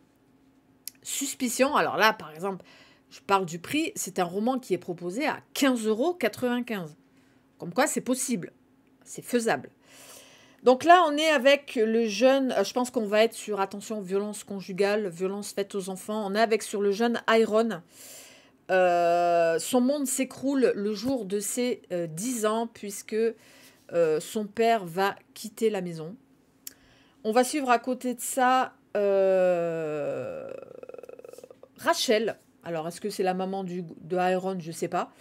Suspicion, alors là par exemple, je parle du prix, c'est un roman qui est proposé à 15,95 euros. Comme quoi c'est possible, c'est faisable. Donc là, on est avec le jeune, euh, je pense qu'on va être sur, attention, violence conjugale, violence faite aux enfants, on est avec sur le jeune Iron. Euh, son monde s'écroule le jour de ses dix 10 ans, puisque euh, son père va quitter la maison. On va suivre à côté de ça euh, Rachel. Alors, est-ce que c'est la maman de Iron Je ne sais pas.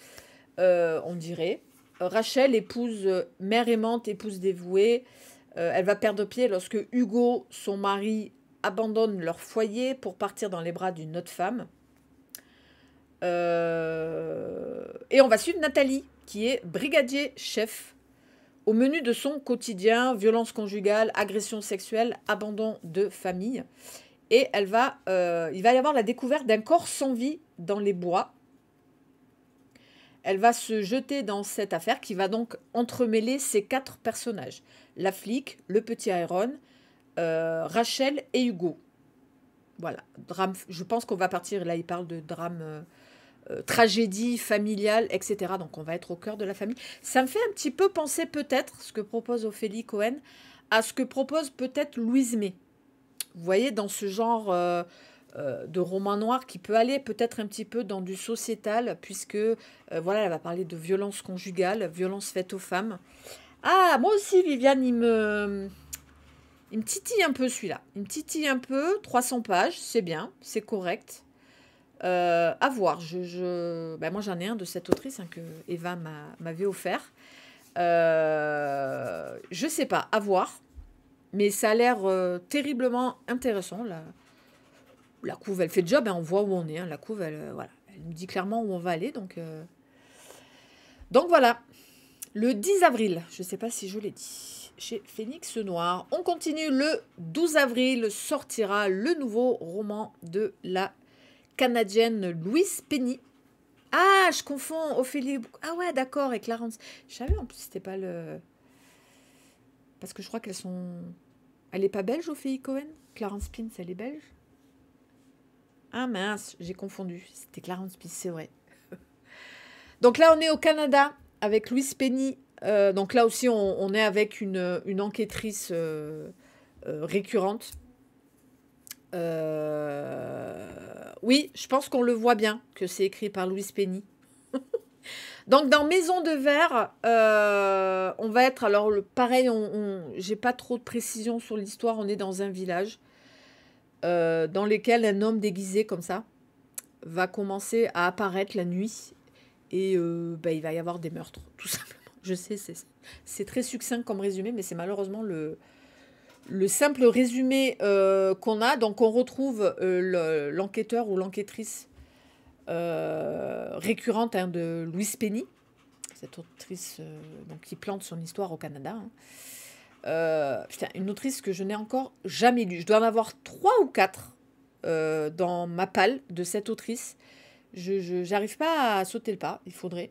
Euh, on dirait. Rachel, épouse, mère aimante, épouse dévouée. elle va perdre pied lorsque Hugo, son mari, abandonne leur foyer pour partir dans les bras d'une autre femme. Et on va suivre Nathalie, qui est brigadier chef au menu de son quotidien, violence conjugale, agression sexuelle, abandon de famille. Et elle va, euh, il va y avoir la découverte d'un corps sans vie dans les bois. Elle va se jeter dans cette affaire qui va donc entremêler ces quatre personnages. La flic, le petit Iron, euh, Rachel et Hugo. Voilà, drame, je pense qu'on va partir, là il parle de drame, euh, euh, tragédie familiale, etc. Donc on va être au cœur de la famille. Ça me fait un petit peu penser peut-être, ce que propose Ophélie Cohen, à ce que propose peut-être Louise May. Vous voyez, dans ce genre euh, euh, de roman noir qui peut aller peut-être un petit peu dans du sociétal, puisque voilà, elle va parler de violence conjugale, violence faite aux femmes. Ah, moi aussi, Viviane, il me... Il me titille un peu celui-là. Il me titille un peu, 300 pages, c'est bien, c'est correct. Euh, à voir. Je, bah, moi, j'en ai un de cette autrice hein, que Eva m'avait offert. Euh... Je sais pas, à voir. Mais ça a l'air euh, terriblement intéressant. La... couve, elle fait le job, hein. on voit où on est. Hein. La couve, elle, euh, voilà, elle nous dit clairement où on va aller. Donc, donc voilà. Le 10 avril, je ne sais pas si je l'ai dit, chez Phoenix Noir. On continue le 12 avril, sortira le nouveau roman de la canadienne Louise Penny. Ah, je confonds Ophélie. Ah ouais, d'accord, et Clarence. Je savais en plus, c'était pas le. Parce que je crois qu'elles sont. Elle n'est pas belge, Ophélie Cohen Clarence Pince, elle est belge Ah mince, j'ai confondu. C'était Clarence Pince, c'est vrai. donc là, on est au Canada avec Louise Penny. Euh, donc là aussi, on, est avec une, enquêtrice euh, euh, récurrente euh, oui, je pense qu'on le voit bien que c'est écrit par Louis Penny. Donc dans Maison de verre, euh, on va être alors le pareil. On, j'ai pas trop de précision sur l'histoire. On est dans un village euh, dans lequel un homme déguisé comme ça va commencer à apparaître la nuit et euh, ben, il va y avoir des meurtres tout simplement. Je sais, c'est très succinct comme résumé, mais c'est malheureusement le le simple résumé euh, qu'on a, donc on retrouve euh, l'enquêteur ou l'enquêtrice euh, récurrente hein, de Louise Penny, cette autrice donc, qui plante son histoire au Canada. Hein. Putain, une autrice que je n'ai encore jamais lue. Je dois en avoir trois ou quatre dans ma palle de cette autrice. Je n'arrive pas à sauter le pas, il faudrait.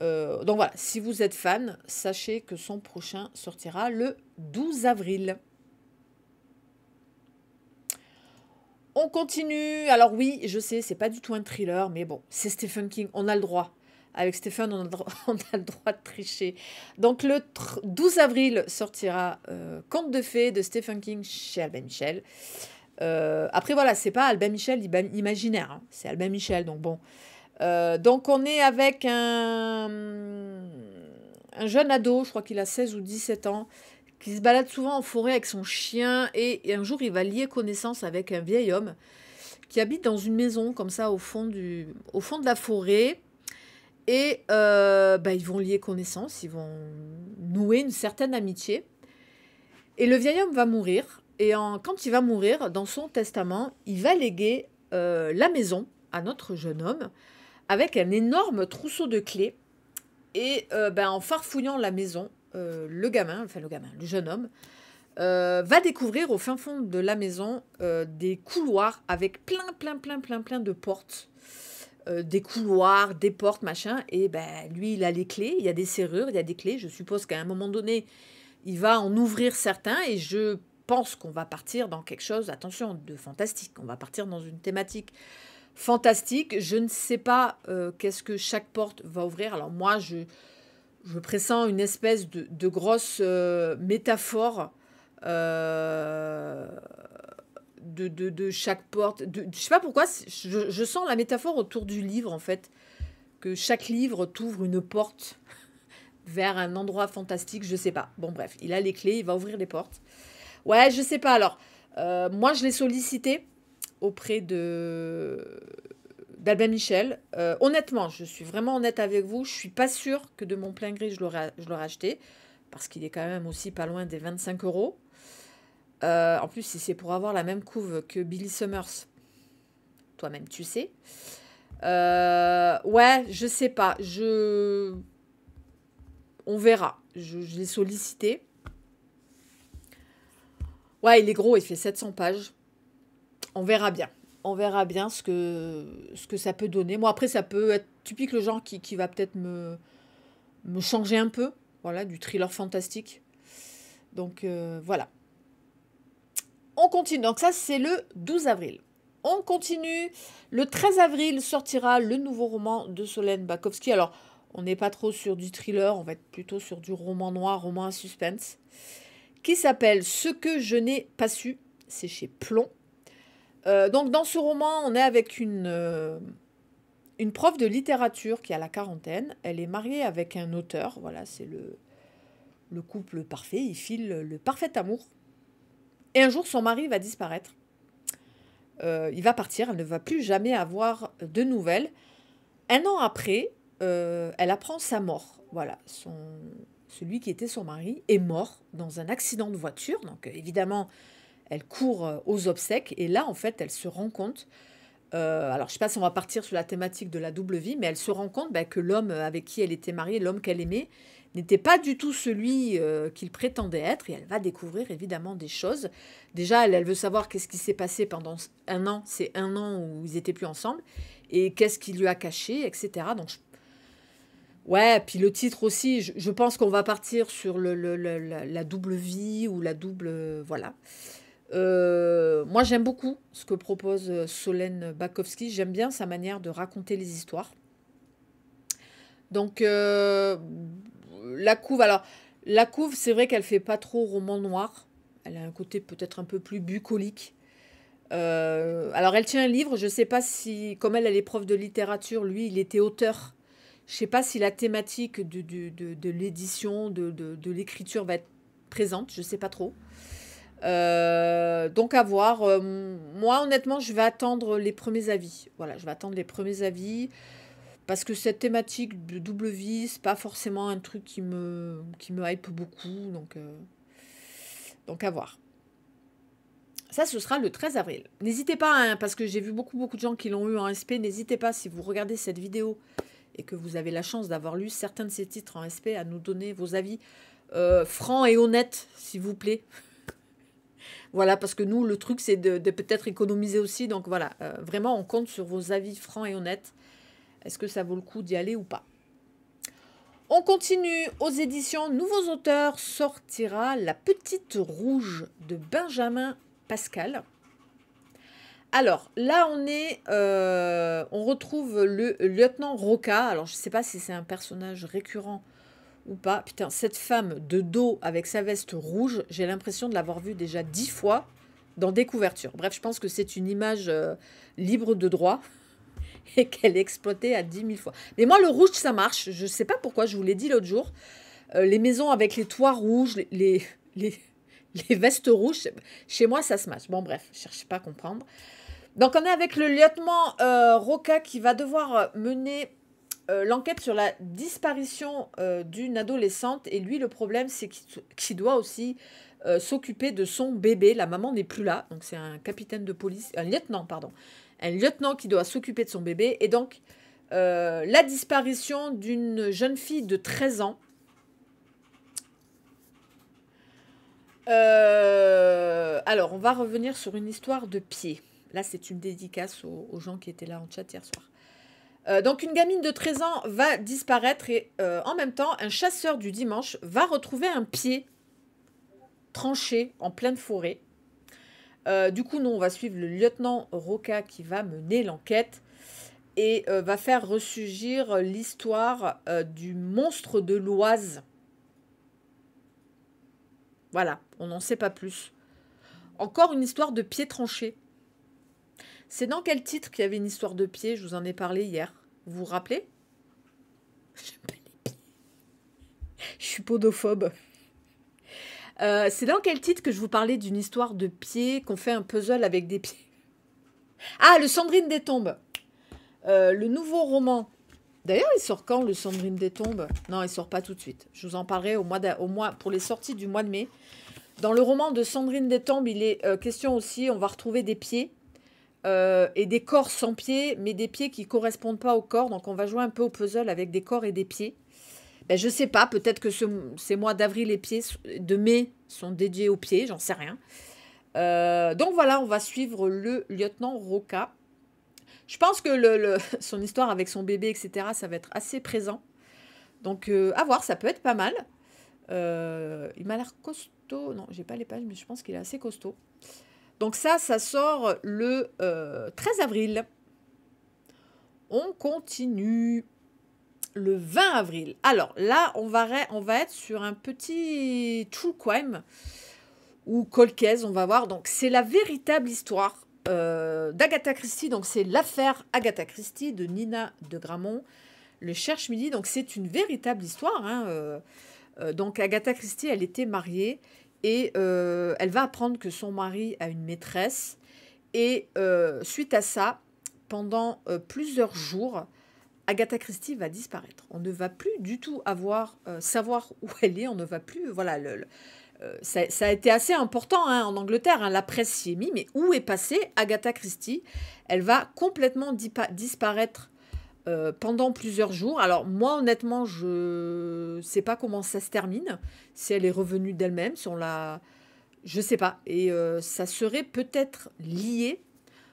donc voilà, si vous êtes fan, sachez que son prochain sortira le 12 avril. On continue. Alors oui, je sais, c'est pas du tout un thriller, mais bon, c'est Stephen King, on a le droit. Avec Stephen, on a le droit, de tricher. Donc le 12 avril sortira euh, Conte de fées de Stephen King chez Albin Michel. Euh, après voilà, c'est pas Albin Michel imaginaire, hein. c'est Albin Michel, donc bon. Euh, donc on est avec un, un jeune ado, je crois qu'il a 16 ou 17 ans, qui se balade souvent en forêt avec son chien et, un jour il va lier connaissance avec un vieil homme qui habite dans une maison comme ça au fond, du, au fond de la forêt. Et euh, bah, ils vont lier connaissance, ils vont nouer une certaine amitié. Et le vieil homme va mourir. Et en, quand il va mourir, dans son testament, il va léguer euh, la maison à notre jeune homme avec un énorme trousseau de clés. Et euh, bah, en farfouillant la maison, euh, le gamin, enfin le gamin, le jeune homme, euh, va découvrir au fin fond de la maison euh, des couloirs avec plein, plein, plein, plein, plein de portes. des couloirs, des portes, machin. Et ben lui, il a les clés, il y a des serrures, il y a des clés. Je suppose qu'à un moment donné, il va en ouvrir certains et je pense qu'on va partir dans quelque chose, attention, de fantastique. On va partir dans une thématique fantastique. Je ne sais pas qu'est-ce que chaque porte va ouvrir. Alors moi, je, je pressens une espèce de, grosse euh, métaphore euh, de, chaque porte. Je je sais pas pourquoi, je, sens la métaphore autour du livre en fait, que chaque livre t'ouvre une porte vers un endroit fantastique, je ne sais pas. Bon bref, il a les clés, il va ouvrir les portes. Ouais, je ne sais pas. Alors, euh, moi je l'ai sollicité auprès de d'Albin Michel. Euh, honnêtement, je suis vraiment honnête avec vous, je suis pas sûre que de mon plein gré, je l'aurais acheté, parce qu'il est quand même aussi pas loin des 25 euros. Euh, en plus, si c'est pour avoir la même couve que Billy Summers, toi-même tu sais. Euh, ouais, je sais pas. Je. On verra. Je, je l'ai sollicité. Ouais, il est gros, il fait 700 pages. On verra bien on verra bien ce que, ce que ça peut donner. Moi, après, ça peut être typique le genre qui, va peut-être me, me changer un peu, voilà, du thriller fantastique. Donc, euh, voilà. On continue. Donc, ça, c'est le 12 avril. On continue. Le 13 avril sortira le nouveau roman de Solène Bakowski. Alors, on n'est pas trop sur du thriller, on va être plutôt sur du roman noir, roman à suspense, qui s'appelle Ce que je n'ai pas su. C'est chez Plomb. Euh, donc dans ce roman, on est avec euh, une, prof de littérature qui a la quarantaine. Elle est mariée avec un auteur. Voilà, c'est le, le couple parfait. Ils filent le parfait amour. Et un jour, son mari va disparaître. Euh, il va partir. Elle ne va plus jamais avoir de nouvelles. Un an après, elle apprend sa mort. Voilà, son, celui qui était son mari est mort dans un accident de voiture. Donc évidemment, elle court euh, aux obsèques et là, en fait, elle se rend compte. Euh, alors, je ne sais pas si on va partir sur la thématique de la double vie, mais elle se rend compte bah, que l'homme avec qui elle était mariée, l'homme qu'elle aimait, n'était pas du tout celui euh, qu'il prétendait être. Et elle va découvrir évidemment des choses. Déjà, elle, veut savoir qu'est-ce qui s'est passé pendant un an. C'est un an où ils n'étaient plus ensemble. Et qu'est-ce qui lui a caché, etc. Donc, ouais, puis le titre aussi, je, pense qu'on va partir sur le, la, double vie ou la double. voilà. Euh, moi, j'aime beaucoup ce que propose euh, Solène Bakowski. J'aime bien sa manière de raconter les histoires. Donc, euh, la couve, alors, la couve, c'est vrai qu'elle fait pas trop roman noir. Elle a un côté peut-être un peu plus bucolique. alors, elle tient un livre. Je ne sais pas si, comme elle, a est prof de littérature, lui, il était auteur. Je ne sais pas si la thématique de, de l'édition, de, l'écriture va être présente. Je ne sais pas trop. Euh, donc à voir. Euh, moi, honnêtement, je vais attendre les premiers avis. Voilà, je vais attendre les premiers avis. Parce que cette thématique de double vie, pas forcément un truc qui me, qui me hype beaucoup. Donc, euh, donc à voir. Ça, ce sera le 13 avril. N'hésitez pas, hein, parce que j'ai vu beaucoup, beaucoup de gens qui l'ont eu en SP. N'hésitez pas, si vous regardez cette vidéo et que vous avez la chance d'avoir lu certains de ces titres en SP, à nous donner vos avis francs et honnêtes, s'il vous plaît. Voilà, parce que nous, le truc, c'est de, peut-être économiser aussi. Donc voilà, euh, vraiment, on compte sur vos avis francs et honnêtes. Est-ce que ça vaut le coup d'y aller ou pas on continue aux éditions Nouveaux Auteurs sortira La Petite Rouge de Benjamin Pascal. Alors là, on est, euh, on retrouve le lieutenant Roca. Alors je ne sais pas si c'est un personnage récurrent ou pas. Putain, cette femme de dos avec sa veste rouge, j'ai l'impression de l'avoir vue déjà dix fois dans des couvertures. Bref, je pense que c'est une image euh, libre de droit et qu'elle est exploitée à dix mille fois. Mais moi, le rouge, ça marche. Je ne sais pas pourquoi, je vous l'ai dit l'autre jour. Euh, les maisons avec les toits rouges, les, les, vestes rouges, chez moi, ça se match. Bon, bref, je ne cherche pas à comprendre. Donc, on est avec le lieutenant euh, Roca qui va devoir mener euh, l'enquête sur la disparition euh, d'une adolescente. Et lui, le problème, c'est qu'il doit aussi euh, s'occuper de son bébé. La maman n'est plus là. Donc, c'est un capitaine de police, un lieutenant, pardon. Un lieutenant qui doit s'occuper de son bébé. Et donc, la disparition d'une jeune fille de 13 ans. alors, on va revenir sur une histoire de pied. Là, c'est une dédicace aux, aux gens qui étaient là en chat hier soir. Euh, donc une gamine de 13 ans va disparaître et euh, en même temps, un chasseur du dimanche va retrouver un pied tranché en pleine forêt. Euh, du coup, nous, on va suivre le lieutenant Roca qui va mener l'enquête et va faire ressurgir l'histoire du monstre de l'Oise. Voilà, on n'en sait pas plus. Encore une histoire de pied tranché. C'est dans quel titre qu'il y avait une histoire de pieds Je vous en ai parlé hier. Vous vous rappelez J'aime les pieds. Je suis podophobe. Euh, c'est dans quel titre que je vous parlais d'une histoire de pieds, qu'on fait un puzzle avec des pieds Ah, le Sandrine des tombes euh, Le nouveau roman. D'ailleurs, il sort quand le Sandrine des tombes Non, il sort pas tout de suite. Je vous en parlerai au mois, au mois pour les sorties du mois de mai. Dans le roman de Sandrine des tombes, il est euh, question aussi, on va retrouver des pieds euh, et des corps sans pieds, mais des pieds qui correspondent pas au corps. Donc on va jouer un peu au puzzle avec des corps et des pieds. Ben, je sais pas, peut-être que ces mois d'avril et pieds, de mai sont dédiés aux pieds, j'en sais rien. Euh, donc voilà, on va suivre le lieutenant Roca. Je pense que le, son histoire avec son bébé, etc., ça va être assez présent. Donc euh, à voir, ça peut être pas mal. il m'a l'air costaud. Non, j'ai pas les pages, mais je pense qu'il est assez costaud. Donc ça, ça sort euh, le 13 euh, avril. On continue le 20 avril. Alors là, on va, on va être sur un petit true crime ou cold on va voir. Donc c'est la véritable histoire euh, d'Agatha Christie. Donc c'est l'affaire Agatha Christie de Nina de Gramont, le Cherche Midi. Donc c'est une véritable histoire. Hein, donc Agatha Christie, elle était mariée et euh, elle va apprendre que son mari a une maîtresse. Et euh, suite à ça, pendant euh, plusieurs jours, Agatha Christie va disparaître. On ne va plus du tout avoir savoir où elle est. On ne va plus voilà le, ça, a été assez important hein, en Angleterre, hein, la presse s'y est mise, mais où est passée Agatha Christie Elle va complètement disparaître euh, pendant plusieurs jours. Alors moi honnêtement, je ne sais pas comment ça se termine, si elle est revenue d'elle-même, si on l'a... Je sais pas. Et euh, ça serait peut-être lié,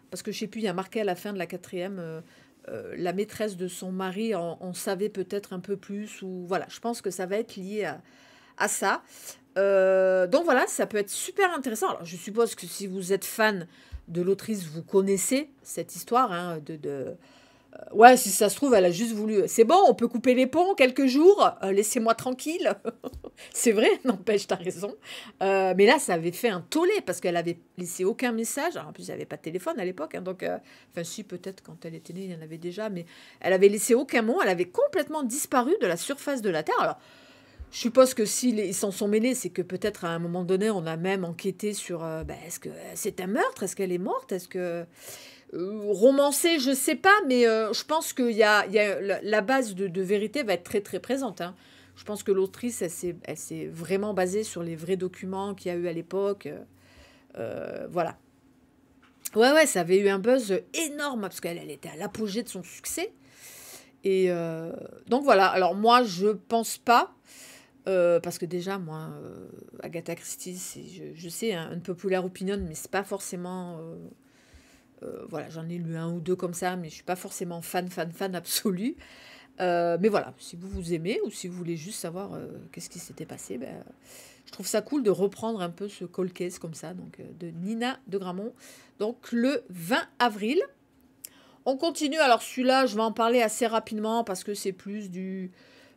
parce que je sais plus, il y a marqué à la fin de la quatrième, euh, la maîtresse de son mari en, savait peut-être un peu plus, ou voilà, je pense que ça va être lié à, ça. donc voilà, ça peut être super intéressant. Alors je suppose que si vous êtes fan de l'autrice, vous connaissez cette histoire hein, de euh, ouais, si ça se trouve, elle a juste voulu. C'est bon, on peut couper les ponts quelques jours, euh, laissez-moi tranquille. c'est vrai, n'empêche, t'as raison. Euh, mais là, ça avait fait un tollé parce qu'elle avait laissé aucun message. en plus, n'y avait pas de téléphone à l'époque. Hein, donc, enfin, si, peut-être quand elle était née, il y en avait déjà. Mais elle avait laissé aucun mot. Elle avait complètement disparu de la surface de la Terre. Alors, je suppose que s'ils s'en sont mêlés, c'est que peut-être à un moment donné, on a même enquêté sur ben, est-ce que c'est un meurtre Est-ce qu'elle est morte Est-ce que. Euh, romancé, je sais pas, mais euh, je pense que la, base de, vérité va être très très présente. Hein. Je pense que l'autrice, elle s'est vraiment basée sur les vrais documents qu'il y a eu à l'époque. Euh, voilà. Ouais, ouais, ça avait eu un buzz énorme parce qu'elle était à l'apogée de son succès. Et donc voilà, alors moi je pense pas, parce que déjà moi, Agatha Christie, je, sais, hein, un populaire opinion, mais c'est pas forcément euh, voilà, j'en ai lu un ou deux comme ça, mais je ne suis pas forcément fan, fan, fan absolu. Euh, mais voilà, si vous vous aimez ou si vous voulez juste savoir euh, qu'est-ce qui s'était passé, ben, je trouve ça cool de reprendre un peu ce cold case comme ça, donc de Nina de Grammont. donc le 20 avril. On continue, alors celui-là, je vais en parler assez rapidement parce que c'est plus du...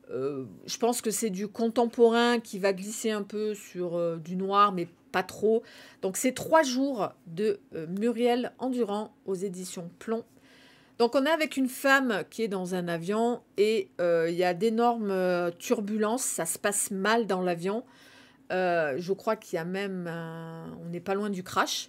je pense que c'est du contemporain qui va glisser un peu sur du noir, mais pas trop. Donc c'est trois jours de euh, Muriel Endurant aux éditions Plomb. Donc on est avec une femme qui est dans un avion et euh, il y a d'énormes euh, turbulences, ça se passe mal dans l'avion. je crois qu'il y a même... On n'est pas loin du crash.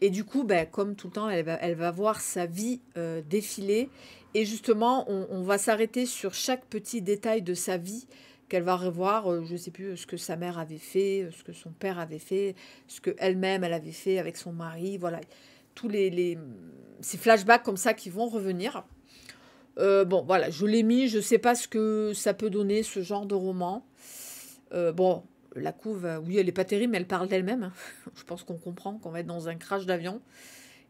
Et du coup, ben, comme tout le temps, elle va, voir sa vie défiler. Et justement, on va s'arrêter sur chaque petit détail de sa vie qu'elle va revoir, euh, je ne sais plus euh, ce que sa mère avait fait, euh, ce que son père avait fait, ce que elle-même elle avait fait avec son mari, voilà, tous les, ces flashbacks comme ça qui vont revenir. bon, voilà, je l'ai mis, je ne sais pas ce que ça peut donner ce genre de roman. bon, la couve, oui, elle n'est pas terrible, mais elle parle d'elle-même. Hein. Je pense qu'on comprend qu'on va être dans un crash d'avion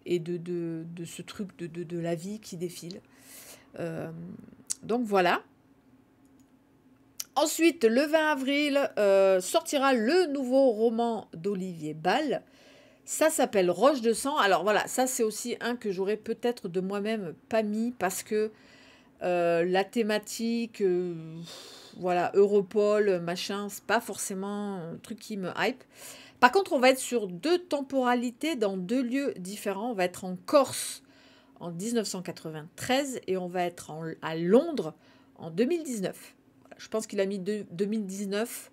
et de, de, ce truc de, de, la vie qui défile. donc voilà. Ensuite, le 20 avril, euh, sortira le nouveau roman d'Olivier Ball. Ça s'appelle Roche de sang. Alors voilà, ça c'est aussi un que j'aurais peut-être de moi-même pas mis parce que euh, la thématique, euh, voilà, Europol, machin, c'est pas forcément un truc qui me hype. Par contre, on va être sur deux temporalités dans deux lieux différents. On va être en Corse en 1993 et on va être à Londres en 2019 je pense qu'il a mis 2019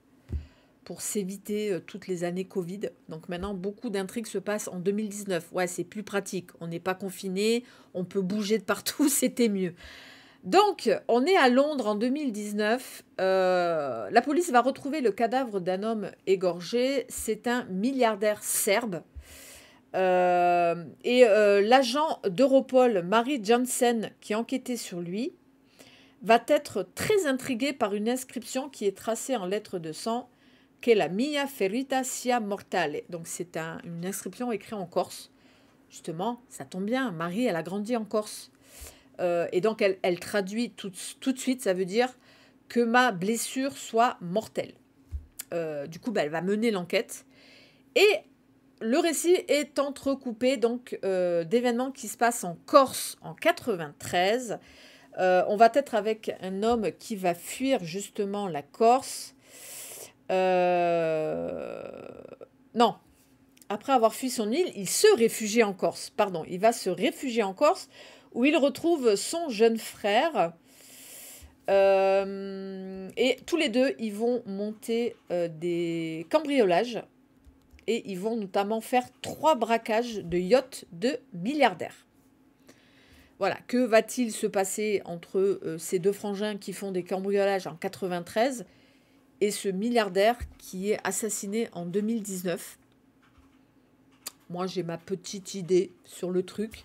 pour s'éviter euh, toutes les années Covid. Donc maintenant, beaucoup d'intrigues se passent en 2019. Ouais, c'est plus pratique. On n'est pas confiné, on peut bouger de partout, c'était mieux. Donc, on est à Londres en 2019. Euh, la police va retrouver le cadavre d'un homme égorgé. C'est un milliardaire serbe. Euh, et l'agent d'Europol, Marie Johnson, qui enquêtait sur lui, va être très intriguée par une inscription qui est tracée en lettres de sang, Que la Mia Ferita Sia Mortale. Donc c'est une inscription écrite en Corse. Justement, ça tombe bien, Marie, elle a grandi en Corse. Euh, et donc elle, traduit tout, de suite, ça veut dire que ma blessure soit mortelle. Euh, du coup, bah, elle va mener l'enquête. Et le récit est entrecoupé donc euh, d'événements qui se passent en Corse en 93 euh, on va être avec un homme qui va fuir justement la Corse. Euh, non. Après avoir fui son île, il se réfugie en Corse. Pardon, il va se réfugier en Corse où il retrouve son jeune frère. Euh, et tous les deux, ils vont monter des cambriolages et ils vont notamment faire trois braquages de yachts de milliardaires. Voilà, que va-t-il se passer entre euh, ces deux frangins qui font des cambriolages en 93 et ce milliardaire qui est assassiné en 2019 Moi, j'ai ma petite idée sur le truc.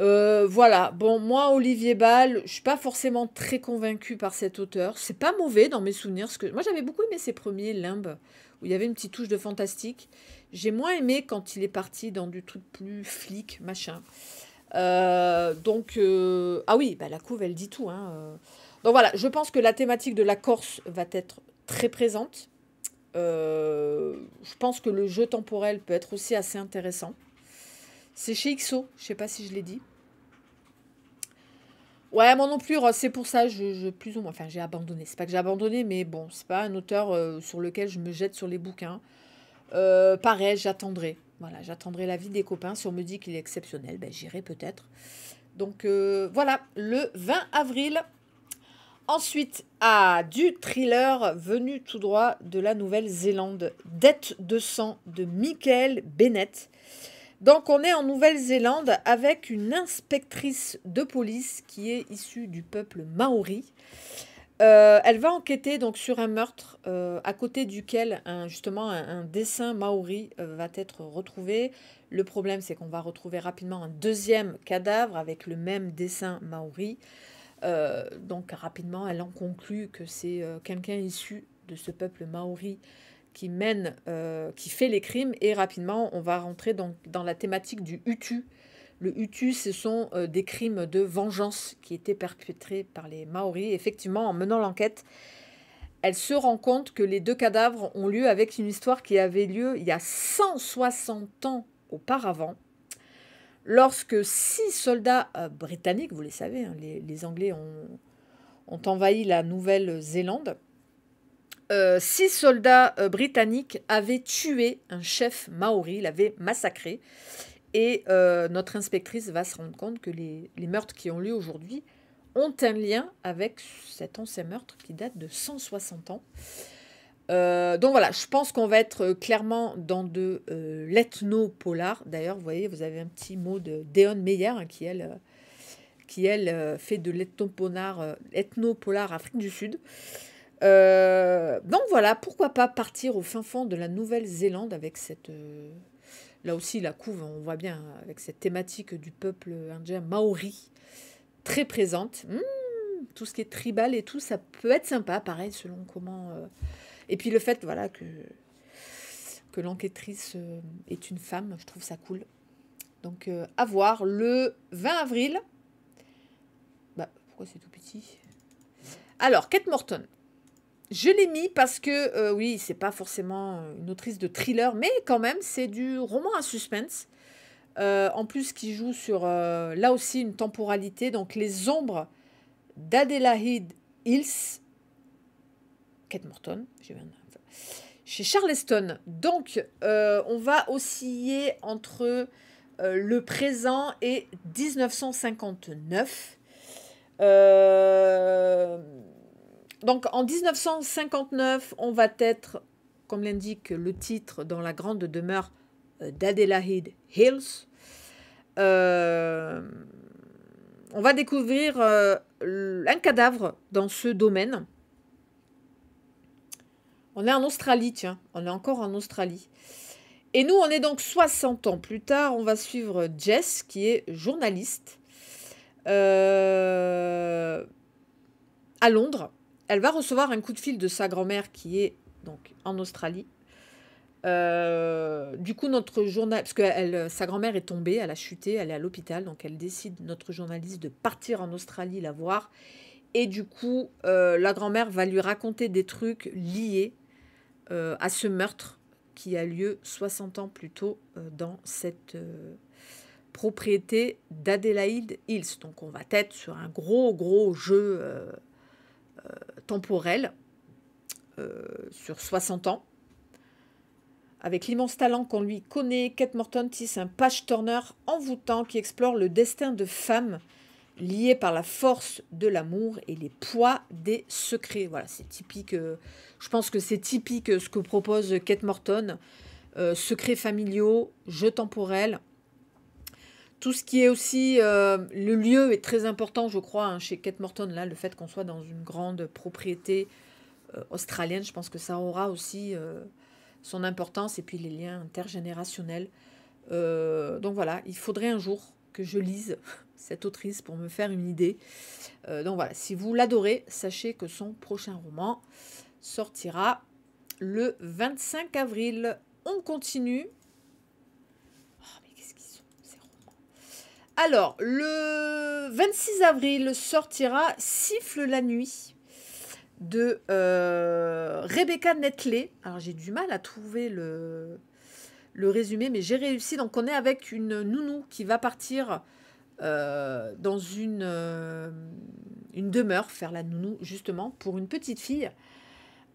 Euh, voilà, bon, moi, Olivier Ball, je suis pas forcément très convaincue par cet auteur. C'est pas mauvais dans mes souvenirs. Parce que... Moi, j'avais beaucoup aimé ses premiers limbes, où il y avait une petite touche de fantastique. J'ai moins aimé quand il est parti dans du truc plus flic, machin. Euh, donc, euh, ah oui, bah, la couve, elle dit tout. Hein. Euh. Donc voilà, je pense que la thématique de la Corse va être très présente. je pense que le jeu temporel peut être aussi assez intéressant. C'est chez XO, je sais pas si je l'ai dit. Ouais, moi non plus, c'est pour ça, je, plus ou moins, enfin j'ai abandonné. C'est pas que j'ai abandonné, mais bon, c'est pas un auteur sur lequel je me jette sur les bouquins. pareil, j'attendrai. Voilà, j'attendrai l'avis des copains. Si on me dit qu'il est exceptionnel, ben, j'irai peut-être. Donc euh, voilà, le 20 avril. Ensuite, à du thriller venu tout droit de la Nouvelle-Zélande, Dette de sang de Michael Bennett. Donc on est en Nouvelle-Zélande avec une inspectrice de police qui est issue du peuple maori. Euh, elle va enquêter donc sur un meurtre euh, à côté duquel un, justement un, dessin maori euh, va être retrouvé. Le problème c'est qu'on va retrouver rapidement un deuxième cadavre avec le même dessin maori. donc rapidement elle en conclut que c'est quelqu'un issu de ce peuple maori qui mène, qui fait les crimes et rapidement on va rentrer dans la thématique du utu le Hutu, ce sont euh, des crimes de vengeance qui étaient perpétrés par les Maoris. Effectivement, en menant l'enquête, elle se rend compte que les deux cadavres ont lieu avec une histoire qui avait lieu il y a 160 ans auparavant, lorsque six soldats euh, britanniques, vous les savez, hein, les, Anglais ont, envahi la Nouvelle-Zélande, euh, six soldats britanniques avaient tué un chef maori, l'avaient massacré, et euh, notre inspectrice va se rendre compte que les, meurtres qui ont lieu aujourd'hui ont un lien avec cet ancien meurtre qui date de 160 ans. Euh, donc voilà, je pense qu'on va être clairement dans de euh, l'ethno-polar. D'ailleurs, vous voyez, vous avez un petit mot de Déon Meyer hein, qui, elle, qui, elle fait de l'ethno-polar Afrique du Sud. donc voilà, pourquoi pas partir au fin fond de la Nouvelle-Zélande avec cette, Là aussi, la couve, on voit bien, avec cette thématique du peuple indien maori, très présente. Mmh, tout ce qui est tribal et tout, ça peut être sympa, pareil, selon comment... Euh. Et puis le fait, voilà, que, que l'enquêtrice euh, est une femme, je trouve ça cool. Donc, euh, à voir le 20 avril. Bah, pourquoi c'est tout petit Alors, Kate Morton. Je l'ai mis parce que, euh, oui, c'est pas forcément une autrice de thriller, mais quand même, c'est du roman à suspense. Euh, en plus, qui joue sur, euh, là aussi, une temporalité. Donc, les ombres d'Adelaide Hills, Kate Morton, chez Charleston. Donc, on va osciller entre le présent et 1959. Euh donc en 1959, on va être, comme l'indique le titre, dans la grande demeure euh, d'Adelaide Hills. Euh, on va découvrir euh, un cadavre dans ce domaine. On est en Australie, tiens, on est encore en Australie. Et nous, on est donc 60 ans plus tard, on va suivre Jess, qui est journaliste à Londres elle va recevoir un coup de fil de sa grand-mère qui est donc en Australie. Euh, du coup, notre journal, parce que sa grand-mère est tombée, elle a chuté, elle est à l'hôpital, donc elle décide, notre journaliste, de partir en Australie la voir. Et du coup, euh, la grand-mère va lui raconter des trucs liés euh, à ce meurtre qui a lieu 60 ans plus tôt dans cette propriété d'Adélaïde Hills. Donc on va être sur un gros, gros jeu euh, temporel, euh, sur 60 ans. Avec l'immense talent qu'on lui connaît, Kate Morton tisse un page-turner envoûtant qui explore le destin de femmes liées par la force de l'amour et les poids des secrets. Voilà, c'est typique. Euh, je pense que c'est typique ce que propose Kate Morton. secrets familiaux, jeux temporel. Tout ce qui est aussi... Euh, le lieu est très important, je crois, hein, chez Kate Morton. Là, le fait qu'on soit dans une grande propriété euh, australienne, je pense que ça aura aussi euh, son importance. Et puis les liens intergénérationnels. donc voilà, il faudrait un jour que je lise cette autrice pour me faire une idée. donc voilà, si vous l'adorez, sachez que son prochain roman sortira le 25 avril. On continue Alors, le 26 avril sortira Siffle la nuit de euh, Rebecca Netley. Alors, j'ai du mal à trouver le, le résumé, mais j'ai réussi. Donc, on est avec une nounou qui va partir euh, dans une, euh, une demeure, faire la nounou, justement, pour une petite fille.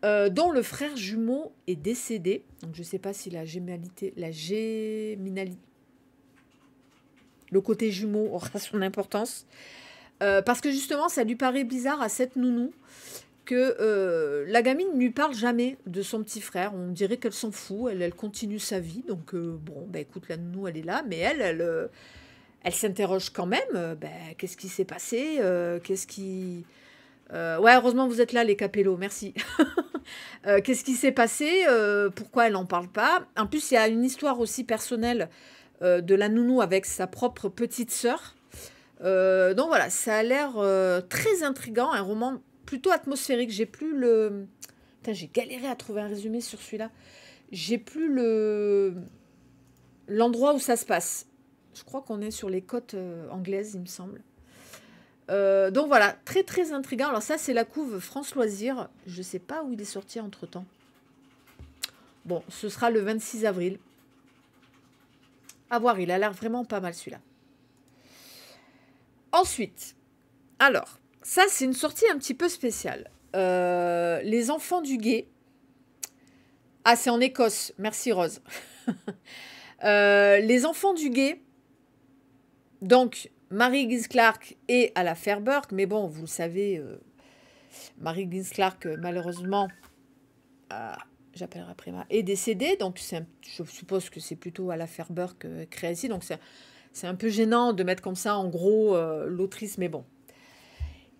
dont le frère jumeau est décédé. Donc je ne sais pas si la géminalité, la géminalité, le côté jumeau aura son importance. Euh, parce que justement, ça lui paraît bizarre à cette nounou que euh, la gamine ne lui parle jamais de son petit frère. On dirait qu'elle s'en fout, elle, elle, continue sa vie. Donc, euh, bon, bah, écoute, la nounou, elle est là, mais elle, elle, s'interroge quand même. Bah, qu'est-ce qui s'est passé Qu'est-ce qui. ouais, heureusement, vous êtes là, les Capello merci. qu'est-ce qui s'est passé Pourquoi elle n'en parle pas En plus, il y a une histoire aussi personnelle euh, de la nounou avec sa propre petite sœur. Euh, donc voilà, ça a l'air euh, très intrigant, un roman plutôt atmosphérique. J'ai plus le... Putain, j'ai galéré à trouver un résumé sur celui-là. J'ai plus le l'endroit où ça se passe. Je crois qu'on est sur les côtes anglaises, il me semble. donc voilà, très très intrigant Alors ça, c'est la couve France Loisirs. Je ne sais pas où il est sorti entre-temps. Bon, ce sera le 26 avril. A voir, il a l'air vraiment pas mal celui-là. Ensuite, alors, ça c'est une sortie un petit peu spéciale. Euh, les enfants du guet. Ah, c'est en Écosse. Merci Rose. Euh, les enfants du guet. Donc, Marie Gins Clark et à la Fairburg. Mais bon, vous le savez, euh, Marie Gins Clark, malheureusement, j'appellerai Prima, est décédé. Donc, je suppose que c'est plutôt à la Ferber euh, que ici, Donc, c'est un peu gênant de mettre comme ça, en gros, euh, l'autrice, mais bon.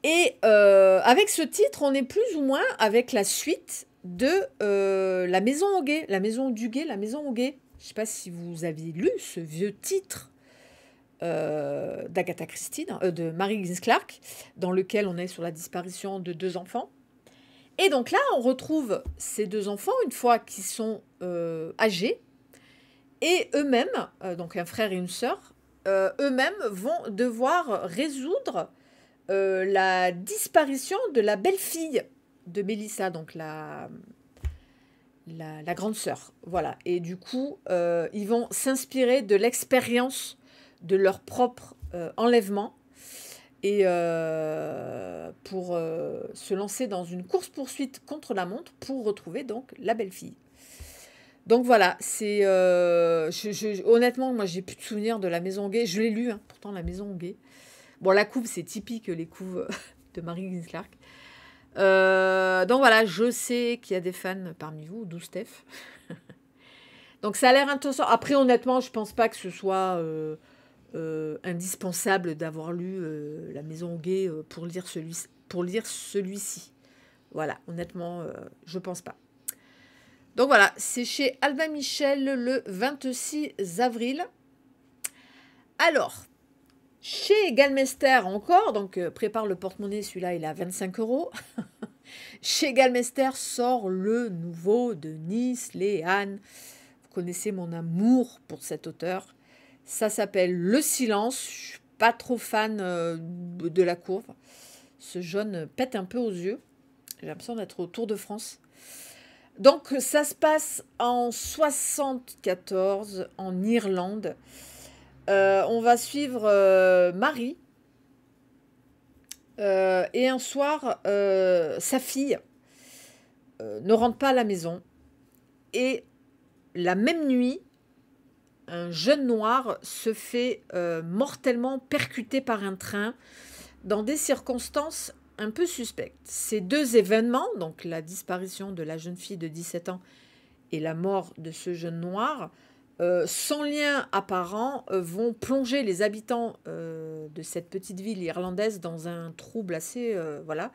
Et euh, avec ce titre, on est plus ou moins avec la suite de La Maison guet, La Maison Duguet, La Maison guet. Je ne sais pas si vous aviez lu ce vieux titre d'Agatha Christie, de marie Mary Clark, dans lequel on est sur la disparition de deux enfants. Et donc là, on retrouve ces deux enfants, une fois qu'ils sont euh, âgés, et eux-mêmes, euh, donc un frère et une sœur, euh, eux-mêmes vont devoir résoudre la disparition de la belle-fille de Mélissa, donc la, la, la, grande sœur. Voilà. Et du coup, ils vont s'inspirer de l'expérience de leur propre enlèvement et euh, pour euh, se lancer dans une course-poursuite contre la montre pour retrouver donc la belle-fille. Donc voilà, c'est euh, je, je, honnêtement moi j'ai plus de souvenirs de la Maison Gay. Je l'ai lu hein, pourtant la Maison Gay. Bon la couve c'est typique les couves de Marie Clark. Clark. Euh, donc voilà, je sais qu'il y a des fans parmi vous, d'où Steph. donc ça a l'air intéressant. Après honnêtement, je pense pas que ce soit euh, indispensable d'avoir lu euh, La Maison Gay euh, pour lire celui-ci. Pour lire celui-ci. Voilà, honnêtement, je pense pas. Donc voilà, c'est chez Albin Michel le 26 avril. Alors, chez Galmester encore, donc prépare le porte-monnaie, celui-là il est à 25 euros. Chez Galmester sort le nouveau de Nice, Léane. Vous connaissez mon amour pour cet auteur. Ça s'appelle le silence. Je suis pas trop fan euh, de la courbe. Ce jaune pète un peu aux yeux. J'ai l'impression d'être au Tour de France. Donc ça se passe en 74 en Irlande. Euh, on va suivre euh, Marie et un soir sa fille ne rentre pas à la maison et la même nuit un jeune noir se fait euh, mortellement percuter par un train dans des circonstances un peu suspectes. Ces deux événements, donc la disparition de la jeune fille de 17 ans et la mort de ce jeune noir, euh, sans lien apparent, euh, vont plonger les habitants de cette petite ville irlandaise dans un trouble assez... voilà.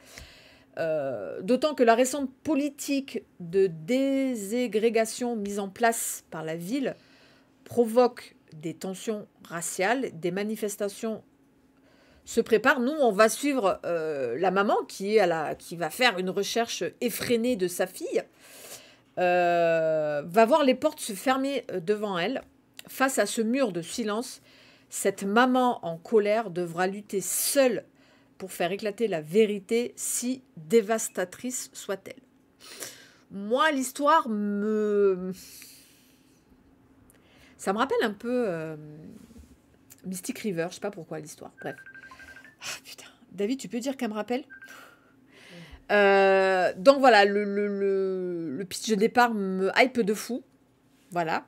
d'autant que la récente politique de déségrégation mise en place par la ville provoque des tensions raciales, des manifestations se préparent. Nous, on va suivre euh, la maman qui, est à la, qui va faire une recherche effrénée de sa fille, euh, va voir les portes se fermer euh, devant elle. Face à ce mur de silence, cette maman en colère devra lutter seule pour faire éclater la vérité, si dévastatrice soit-elle. Moi, l'histoire me... Ça me rappelle un peu euh, Mystic River, je sais pas pourquoi l'histoire, bref. Ah, putain, David, tu peux dire qu'elle me rappelle euh, donc voilà, le, le, pitch de départ me hype de fou. Voilà.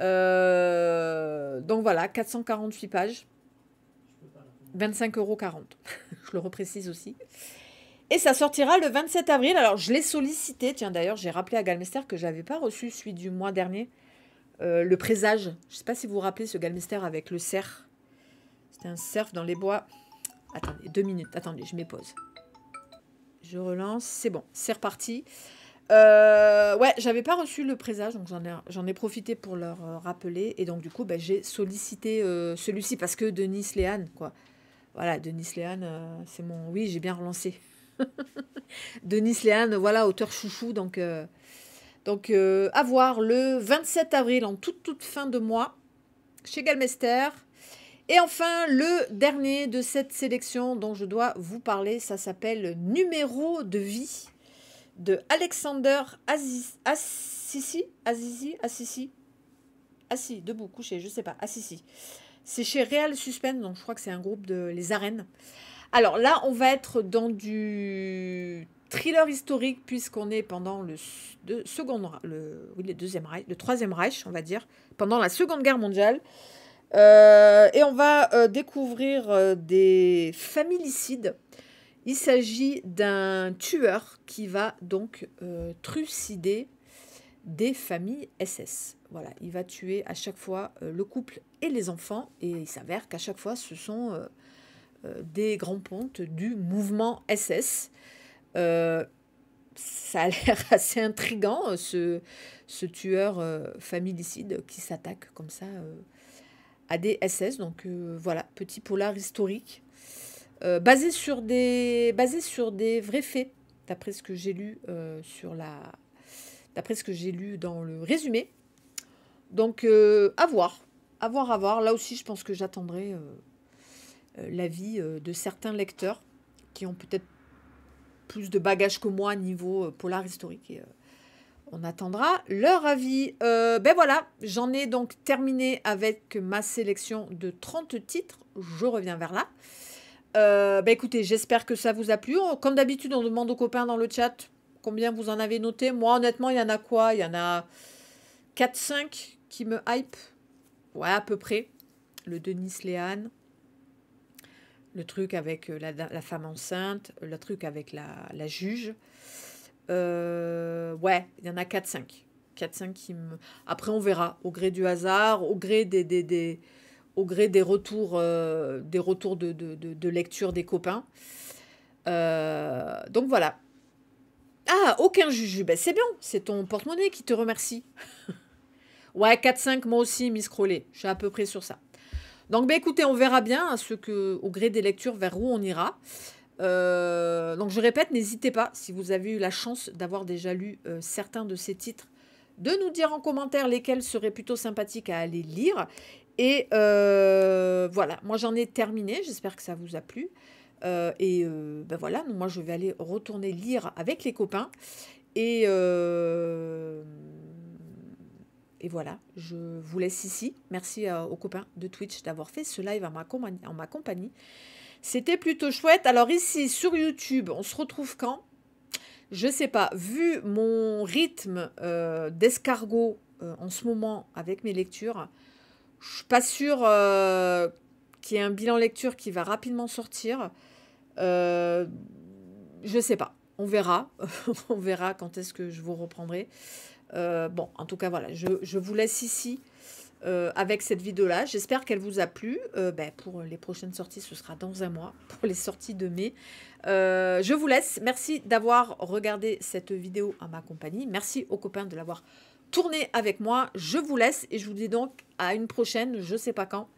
Euh, donc voilà, 448 pages. 25,40 euros. je le reprécise aussi. Et ça sortira le 27 avril. Alors je l'ai sollicité. Tiens d'ailleurs, j'ai rappelé à Galmester que je n'avais pas reçu celui du mois dernier. Euh, le présage. Je sais pas si vous vous rappelez ce Galmester avec le cerf. C'était un cerf dans les bois. Attendez, deux minutes. Attendez, je m'épose. Je relance. C'est bon, c'est reparti. Euh, ouais, j'avais pas reçu le présage, donc j'en ai, ai, profité pour leur euh, rappeler. Et donc, du coup, bah, j'ai sollicité euh, celui-ci parce que Denis Léane, quoi. Voilà, Denis Léane, c'est mon. Oui, j'ai bien relancé. Denis Léane, voilà, auteur chouchou, donc donc, euh, à voir le 27 avril, en toute, toute fin de mois, chez Galmester. Et enfin, le dernier de cette sélection dont je dois vous parler, ça s'appelle Numéro de vie de Alexander Assisi. Assisi, Azizi, Assisi, assis, debout, couché, je sais pas, Assisi. C'est chez Real Suspense, donc je crois que c'est un groupe de les arènes. Alors là, on va être dans du thriller historique puisqu'on est pendant le, de, le, oui, le deuxième Reich, le troisième Reich, on va dire, pendant la Seconde Guerre mondiale. Euh, et on va euh, découvrir euh, des familicides. Il s'agit d'un tueur qui va donc trucider des familles SS. Voilà, il va tuer à chaque fois le couple et les enfants. Et il s'avère qu'à chaque fois, ce sont des grands pontes du mouvement SS. Euh, ça a l'air assez intrigant, euh, ce, ce tueur euh, familicide qui s'attaque comme ça à des SS. Donc voilà, petit polar historique, basé, sur des, basé sur des vrais faits, d'après ce que j'ai lu sur la... D'après ce que j'ai lu dans le résumé. Donc à voir, à voir, à voir. Là aussi, je pense que j'attendrai l'avis de certains lecteurs qui ont peut-être plus de bagages que moi niveau euh, polar historique. Et, euh, on attendra leur avis. Euh, ben voilà, j'en ai donc terminé avec ma sélection de 30 titres. Je reviens vers là. ben écoutez, j'espère que ça vous a plu. Comme d'habitude, on demande aux copains dans le chat combien vous en avez noté. Moi, honnêtement, il y en a quoi Il y en a 4-5 qui me hype. Ouais, à peu près. Le Denis Léane le truc avec euh, la, femme enceinte, le truc avec la, juge. Euh, ouais, il y en a 4-5. 4-5 qui me... Après, on verra, au gré du hasard, au gré des, des, au gré des retours, euh, des retours de, de, lecture des copains. donc voilà. Ah, aucun juju. Ben, c'est bien, c'est ton porte-monnaie qui te remercie. ouais, 4-5, moi aussi, Miss Crowley. Je suis à peu près sur ça. Donc, ben, écoutez, on verra bien hein, ce que, au gré des lectures vers où on ira. Euh, donc, je répète, n'hésitez pas, si vous avez eu la chance d'avoir déjà lu euh, certains de ces titres, de nous dire en commentaire lesquels seraient plutôt sympathiques à aller lire. Et euh, voilà, moi j'en ai terminé, j'espère que ça vous a plu. et ben voilà, moi je vais aller retourner lire avec les copains. Et et voilà, je vous laisse ici. Merci euh, aux copains de Twitch d'avoir fait ce live en ma compagnie. C'était plutôt chouette. Alors ici, sur YouTube, on se retrouve quand Je sais pas. Vu mon rythme euh, d'escargot euh, en ce moment avec mes lectures, je suis pas sûre qu'il y ait un bilan lecture qui va rapidement sortir. je ne sais pas. On verra. on verra quand est-ce que je vous reprendrai. Euh, bon, en tout cas, voilà, je, vous laisse ici euh, avec cette vidéo-là. J'espère qu'elle vous a plu. Euh, ben, pour les prochaines sorties, ce sera dans un mois, pour les sorties de mai. je vous laisse. Merci d'avoir regardé cette vidéo à ma compagnie. Merci aux copains de l'avoir tournée avec moi. Je vous laisse et je vous dis donc à une prochaine, je ne sais pas quand,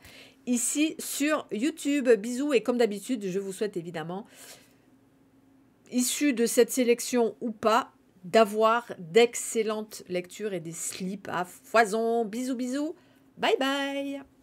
ici sur YouTube. Bisous et comme d'habitude, je vous souhaite évidemment, issue de cette sélection ou pas, d'avoir d'excellentes lectures et des slips à foison. Bisous bisous. Bye bye.